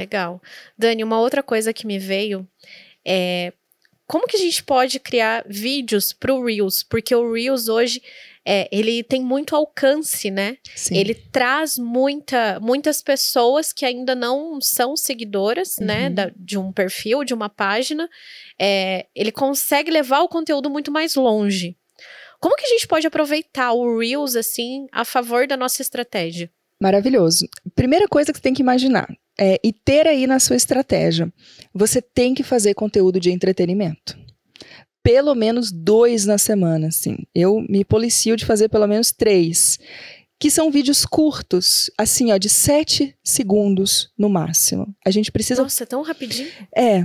[SPEAKER 1] Legal. Dani, uma outra coisa que me veio é como que a gente pode criar vídeos para o Reels? Porque o Reels hoje é, ele tem muito alcance, né? Sim. Ele traz muita, muitas pessoas que ainda não são seguidoras, né, uhum. né, da, de um perfil, de uma página. É, ele consegue levar o conteúdo muito mais longe. Como que a gente pode aproveitar o Reels assim a favor da nossa estratégia?
[SPEAKER 2] Maravilhoso. Primeira coisa que você tem que imaginar é, e ter aí na sua estratégia, você tem que fazer conteúdo de entretenimento pelo menos dois na semana, assim. Eu me policio de fazer pelo menos três. Que são vídeos curtos, assim, ó, de sete segundos no máximo. A gente precisa. Nossa, é tão rapidinho. É.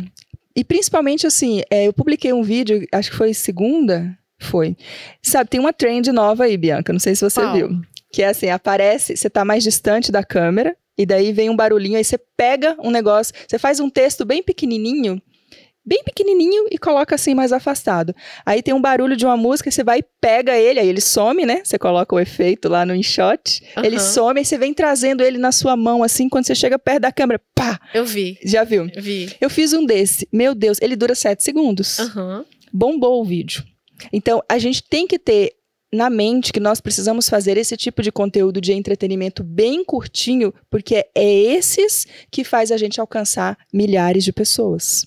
[SPEAKER 2] E principalmente, assim, é, eu publiquei um vídeo, acho que foi segunda. Foi. Sabe, tem uma trend nova aí, Bianca, não sei se você viu. Que é assim, aparece, você tá mais distante da câmera, e daí vem um barulhinho, aí você pega um negócio, você faz um texto bem pequenininho, bem pequenininho e coloca assim mais afastado. Aí tem um barulho de uma música, você vai e pega ele, aí ele some, né? Você coloca o efeito lá no enxote, uhum. ele some, e você vem trazendo ele na sua mão assim, quando você chega perto da câmera, pá! Eu vi. Já viu? Vi. Eu fiz um desse. Meu Deus, ele dura 7 segundos. Uhum. Bombou o vídeo. Então, a gente tem que ter na mente que nós precisamos fazer esse tipo de conteúdo de entretenimento bem curtinho, porque é esses que faz a gente alcançar milhares de pessoas.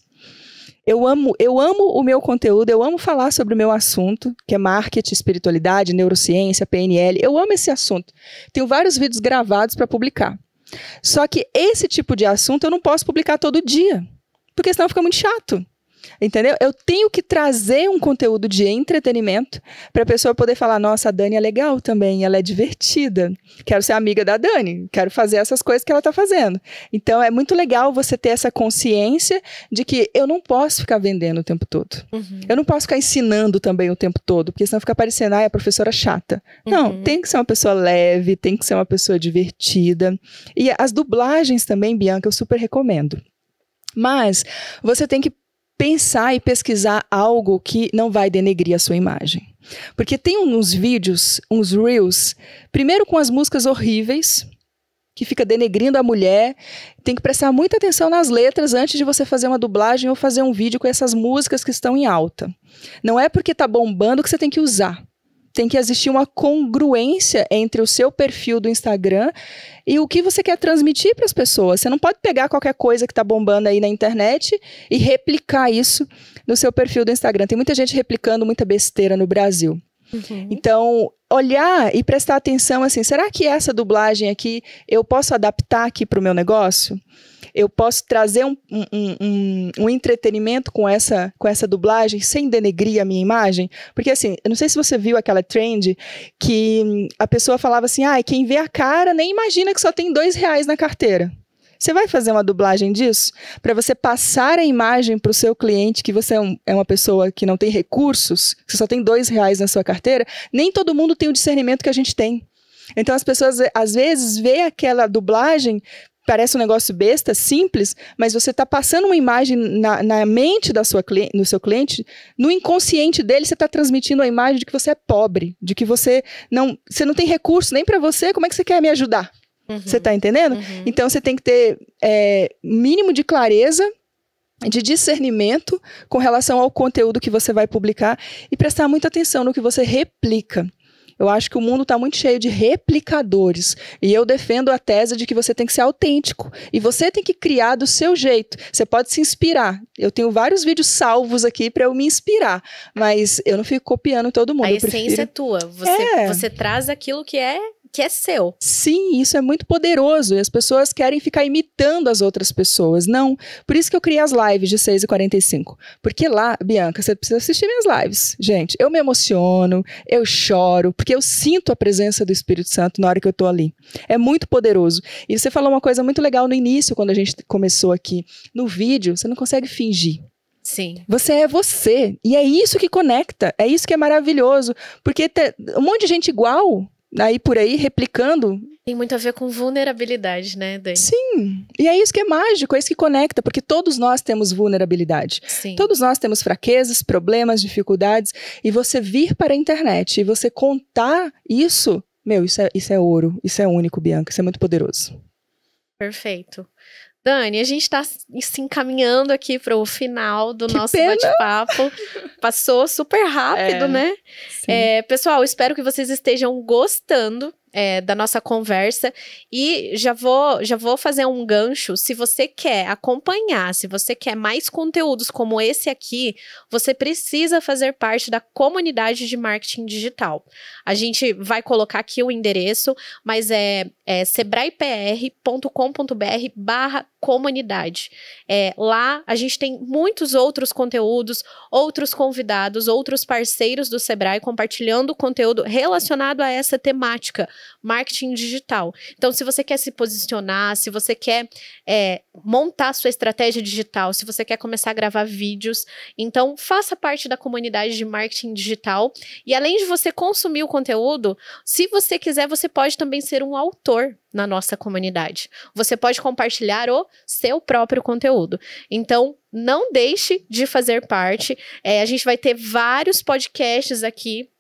[SPEAKER 2] Eu amo, eu amo o meu conteúdo, eu amo falar sobre o meu assunto, que é marketing, espiritualidade, neurociência, PNL. Eu amo esse assunto. Tenho vários vídeos gravados para publicar. Só que esse tipo de assunto eu não posso publicar todo dia, porque senão fica muito chato. Entendeu? Eu tenho que trazer um conteúdo de entretenimento para a pessoa poder falar: nossa, a Dani é legal também, ela é divertida. Quero ser amiga da Dani, quero fazer essas coisas que ela está fazendo. Então é muito legal você ter essa consciência de que eu não posso ficar vendendo o tempo todo. Uhum. Eu não posso ficar ensinando também o tempo todo, porque senão fica parecendo, ah, é a professora chata. Uhum. Não, tem que ser uma pessoa leve, tem que ser uma pessoa divertida. E as dublagens também, Bianca, eu super recomendo. Mas você tem que pensar e pesquisar algo que não vai denegrir a sua imagem. Porque tem uns vídeos, uns reels, primeiro com as músicas horríveis, que fica denegrindo a mulher. Tem que prestar muita atenção nas letras antes de você fazer uma dublagem ou fazer um vídeo com essas músicas que estão em alta. Não é porque tá bombando que você tem que usar tem que existir uma congruência entre o seu perfil do Instagram e o que você quer transmitir para as pessoas. Você não pode pegar qualquer coisa que está bombando aí na internet e replicar isso no seu perfil do Instagram. Tem muita gente replicando muita besteira no Brasil. Uhum. Então, olhar e prestar atenção assim, será que essa dublagem aqui eu posso adaptar aqui para o meu negócio? eu posso trazer um, um, um, um, entretenimento com essa, com essa dublagem sem denegrir a minha imagem? Porque assim, eu não sei se você viu aquela trend que a pessoa falava assim, ah, quem vê a cara nem imagina que só tem dois reais na carteira. Você vai fazer uma dublagem disso? Para você passar a imagem para o seu cliente que você é, um, é, uma pessoa que não tem recursos, que só tem dois reais na sua carteira, nem todo mundo tem o discernimento que a gente tem. Então as pessoas às vezes vê aquela dublagem parece um negócio besta, simples, mas você está passando uma imagem na, na mente da sua do seu cliente, no inconsciente dele você está transmitindo a imagem de que você é pobre, de que você não, você não tem recurso nem para você, como é que você quer me ajudar? Uhum. Você está entendendo? Uhum. Então você tem que ter é, mínimo de clareza de discernimento com relação ao conteúdo que você vai publicar e prestar muita atenção no que você replica. Eu acho que o mundo está muito cheio de replicadores. E eu defendo a tese de que você tem que ser autêntico. E você tem que criar do seu jeito. Você pode se inspirar. Eu tenho vários vídeos salvos aqui para eu me inspirar. Mas eu não fico copiando todo mundo. A essência é prefiro... é tua. Você, é. você
[SPEAKER 1] traz aquilo que é
[SPEAKER 2] que é seu. Sim, isso é muito poderoso e as pessoas querem ficar imitando as outras pessoas. Não. Por isso que eu criei as lives de 6 e 45. Porque lá, Bianca, você precisa assistir minhas lives. Gente, eu me emociono, eu choro, porque eu sinto a presença do Espírito Santo na hora que eu tô ali. É muito poderoso. E você falou uma coisa muito legal no início, quando a gente começou aqui. No vídeo, você não consegue fingir. Sim. Você é você. E é isso que conecta. É isso que é maravilhoso. Porque um monte de gente igual aí
[SPEAKER 1] por aí replicando. Tem muito a ver com vulnerabilidade, né, Dani? Sim.
[SPEAKER 2] E é isso que é mágico, é isso que conecta, porque todos nós temos vulnerabilidade. Sim. Todos nós temos fraquezas, problemas, dificuldades. E você vir para a internet e você contar isso, meu, isso é, isso é ouro, isso é único, Bianca, isso é muito poderoso.
[SPEAKER 1] Perfeito. Dani, a gente está se encaminhando aqui para o final do que nosso bate-papo. Passou super rápido, é, né? É, pessoal, espero que vocês estejam gostando é, da nossa conversa. E já vou, já vou fazer um gancho. Se você quer acompanhar, se você quer mais conteúdos como esse aqui, você precisa fazer parte da comunidade de marketing digital. A gente vai colocar aqui o endereço, mas é, é sebraepr.com.br barra comunidade. É, lá a gente tem muitos outros conteúdos, outros convidados, outros parceiros do Sebrae compartilhando conteúdo relacionado a essa temática marketing digital. Então, se você quer se posicionar, se você quer é, montar sua estratégia digital, se você quer começar a gravar vídeos, então faça parte da comunidade de marketing digital. E além de você consumir o conteúdo, se você quiser, você pode também ser um autor na nossa comunidade. Você pode compartilhar o seu próprio conteúdo. Então, não deixe de fazer parte. É, a gente vai ter vários podcasts aqui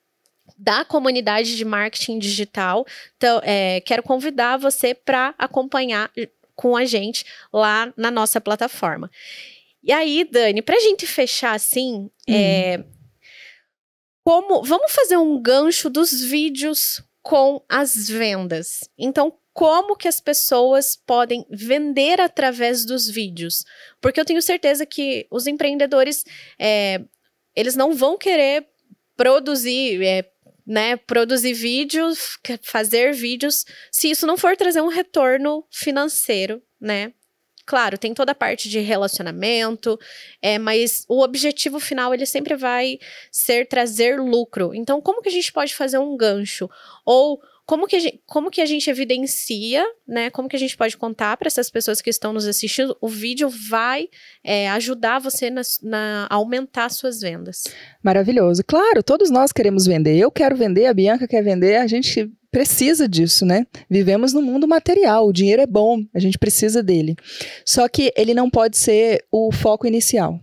[SPEAKER 1] da comunidade de marketing digital. Então, é, quero convidar você para acompanhar com a gente lá na nossa plataforma. E aí, Dani, para a gente fechar assim, é, como vamos fazer um gancho dos vídeos com as vendas. Então, como que as pessoas podem vender através dos vídeos? Porque eu tenho certeza que os empreendedores é, eles não vão querer produzir, é, né, produzir vídeos, fazer vídeos, se isso não for trazer um retorno financeiro, né? Claro, tem toda a parte de relacionamento, é, mas o objetivo final ele sempre vai ser trazer lucro. Então, como que a gente pode fazer um gancho ou como que a gente, como que a gente evidencia, né? Como que a gente pode contar para essas pessoas que estão nos assistindo? O vídeo vai é, ajudar você na, na aumentar suas vendas.
[SPEAKER 2] Maravilhoso. Claro, todos nós queremos vender. Eu quero vender, a Bianca quer vender, a gente precisa disso, né? Vivemos no mundo material, o dinheiro é bom, a gente precisa dele. Só que ele não pode ser o foco inicial,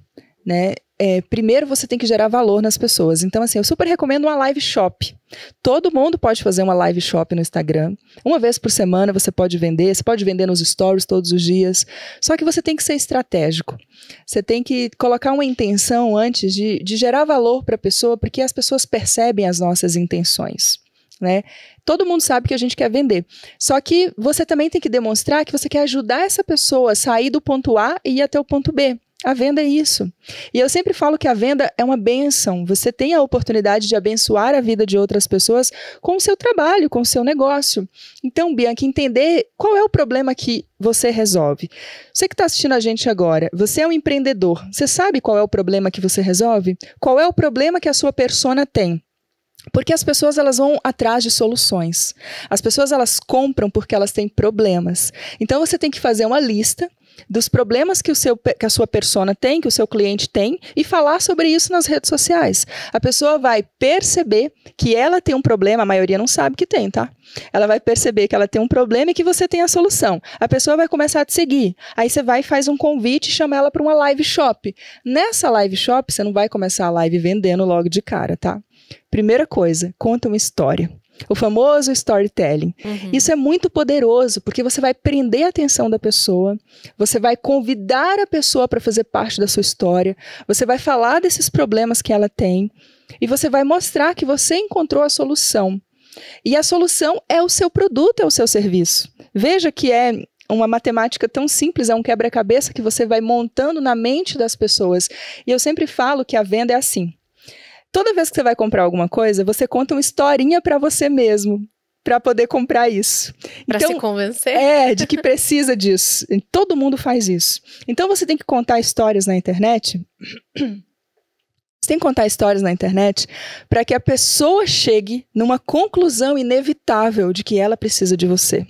[SPEAKER 2] né? é, primeiro você tem que gerar valor nas pessoas. Então, assim, eu super recomendo uma live shop. Todo mundo pode fazer uma live shop no Instagram. Uma vez por semana você pode vender, você pode vender nos stories todos os dias. Só que você tem que ser estratégico. Você tem que colocar uma intenção antes de, de gerar valor para a pessoa, porque as pessoas percebem as nossas intenções. Né? Todo mundo sabe que a gente quer vender. Só que você também tem que demonstrar que você quer ajudar essa pessoa a sair do ponto A e ir até o ponto B. A venda é isso. E eu sempre falo que a venda é uma benção. Você tem a oportunidade de abençoar a vida de outras pessoas com o seu trabalho, com o seu negócio. Então, Bianca, entender qual é o problema que você resolve. Você que está assistindo a gente agora, você é um empreendedor. Você sabe qual é o problema que você resolve? Qual é o problema que a sua persona tem? Porque as pessoas elas vão atrás de soluções. As pessoas elas compram porque elas têm problemas. Então você tem que fazer uma lista dos problemas que, o seu, que a sua persona tem, que o seu cliente tem, e falar sobre isso nas redes sociais. A pessoa vai perceber que ela tem um problema, a maioria não sabe que tem, tá? Ela vai perceber que ela tem um problema e que você tem a solução. A pessoa vai começar a te seguir. Aí você vai e faz um convite e chama ela para uma live shop. Nessa live shop, você não vai começar a live vendendo logo de cara, tá? Primeira coisa, conta uma história o famoso storytelling. Uhum. Isso é muito poderoso, porque você vai prender a atenção da pessoa, você vai convidar a pessoa para fazer parte da sua história, você vai falar desses problemas que ela tem e você vai mostrar que você encontrou a solução. E a solução é o seu produto, é o seu serviço. Veja que é uma matemática tão simples, é um quebra-cabeça que você vai montando na mente das pessoas. E eu sempre falo que a venda é assim. Toda vez que você vai comprar alguma coisa, você conta uma historinha para você mesmo para poder comprar isso. Pra então, se convencer? É, de que precisa disso. Todo mundo faz isso. Então você tem que contar histórias na internet. Você tem que contar histórias na internet para que a pessoa chegue numa conclusão inevitável de que ela precisa de você.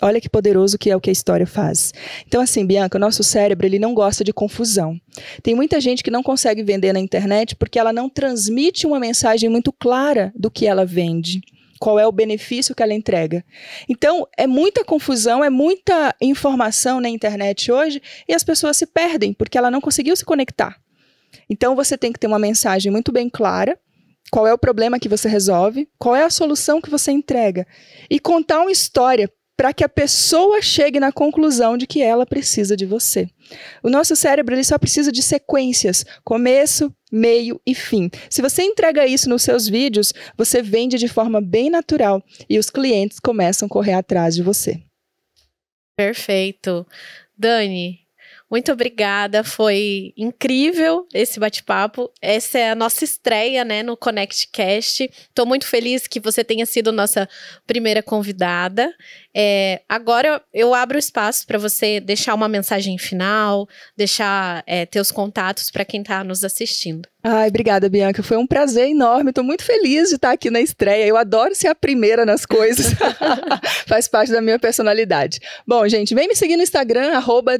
[SPEAKER 2] Olha que poderoso que é o que a história faz. Então, assim, Bianca, o nosso cérebro ele não gosta de confusão. Tem muita gente que não consegue vender na internet porque ela não transmite uma mensagem muito clara do que ela vende qual é o benefício que ela entrega. Então, é muita confusão, é muita informação na internet hoje e as pessoas se perdem porque ela não conseguiu se conectar. Então, você tem que ter uma mensagem muito bem clara. Qual é o problema que você resolve? Qual é a solução que você entrega? E contar uma história para que a pessoa chegue na conclusão de que ela precisa de você. O nosso cérebro ele só precisa de sequências, começo, meio e fim. Se você entrega isso nos seus vídeos, você vende de forma bem natural e os clientes começam a correr atrás de você.
[SPEAKER 1] Perfeito. Dani, muito obrigada, foi incrível esse bate-papo. Essa é a nossa estreia, né, no ConnectCast. Estou muito feliz que você tenha sido nossa primeira convidada é, agora eu abro espaço para você deixar uma mensagem final, deixar é, teus contatos para quem está nos assistindo.
[SPEAKER 2] Ai, obrigada, Bianca. Foi um prazer enorme. Estou muito feliz de estar tá aqui na estreia. Eu adoro ser a primeira nas coisas. Faz parte da minha personalidade. Bom, gente, vem me seguir no Instagram,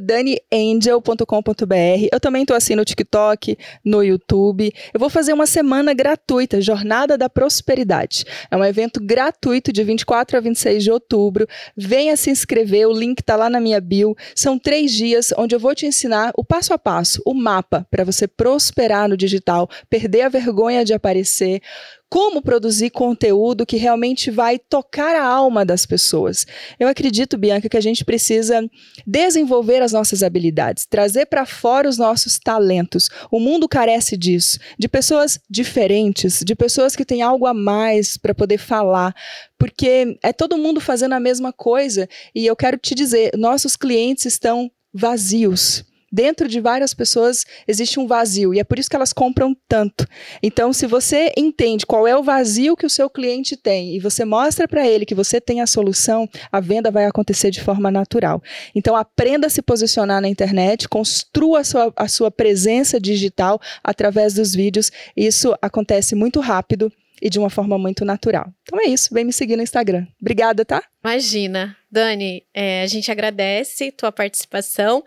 [SPEAKER 2] daniangel.com.br. Eu também estou assim no TikTok, no YouTube. Eu vou fazer uma semana gratuita, Jornada da Prosperidade. É um evento gratuito de 24 a 26 de outubro venha se inscrever, o link está lá na minha bio. São três dias onde eu vou te ensinar o passo a passo, o mapa para você prosperar no digital, perder a vergonha de aparecer, como produzir conteúdo que realmente vai tocar a alma das pessoas. Eu acredito, Bianca, que a gente precisa desenvolver as nossas habilidades, trazer para fora os nossos talentos. O mundo carece disso, de pessoas diferentes, de pessoas que têm algo a mais para poder falar, porque é todo mundo fazendo a mesma coisa e eu quero te dizer, nossos clientes estão vazios dentro de várias pessoas existe um vazio e é por isso que elas compram tanto. Então, se você entende qual é o vazio que o seu cliente tem e você mostra para ele que você tem a solução, a venda vai acontecer de forma natural. Então, aprenda a se posicionar na internet, construa a sua, a sua presença digital através dos vídeos. Isso acontece muito rápido e de uma forma muito natural. Então é isso, vem me seguir no Instagram.
[SPEAKER 1] Obrigada, tá? Imagina. Dani, é, a gente agradece tua participação.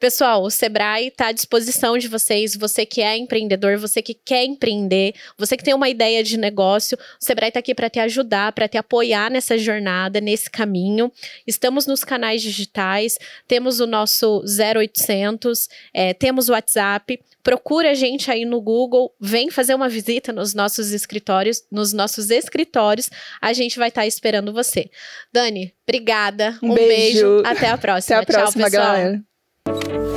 [SPEAKER 1] Pessoal, o Sebrae está à disposição de vocês. Você que é empreendedor, você que quer empreender, você que tem uma ideia de negócio, o Sebrae está aqui para te ajudar, para te apoiar nessa jornada, nesse caminho. Estamos nos canais digitais, temos o nosso 0800, é, temos o WhatsApp procura a gente aí no Google, vem fazer uma visita nos nossos escritórios, nos nossos escritórios, a gente vai estar tá esperando você. Dani, obrigada, um, um beijo. beijo. até a próxima. Até a próxima, Tchau, pessoal. galera.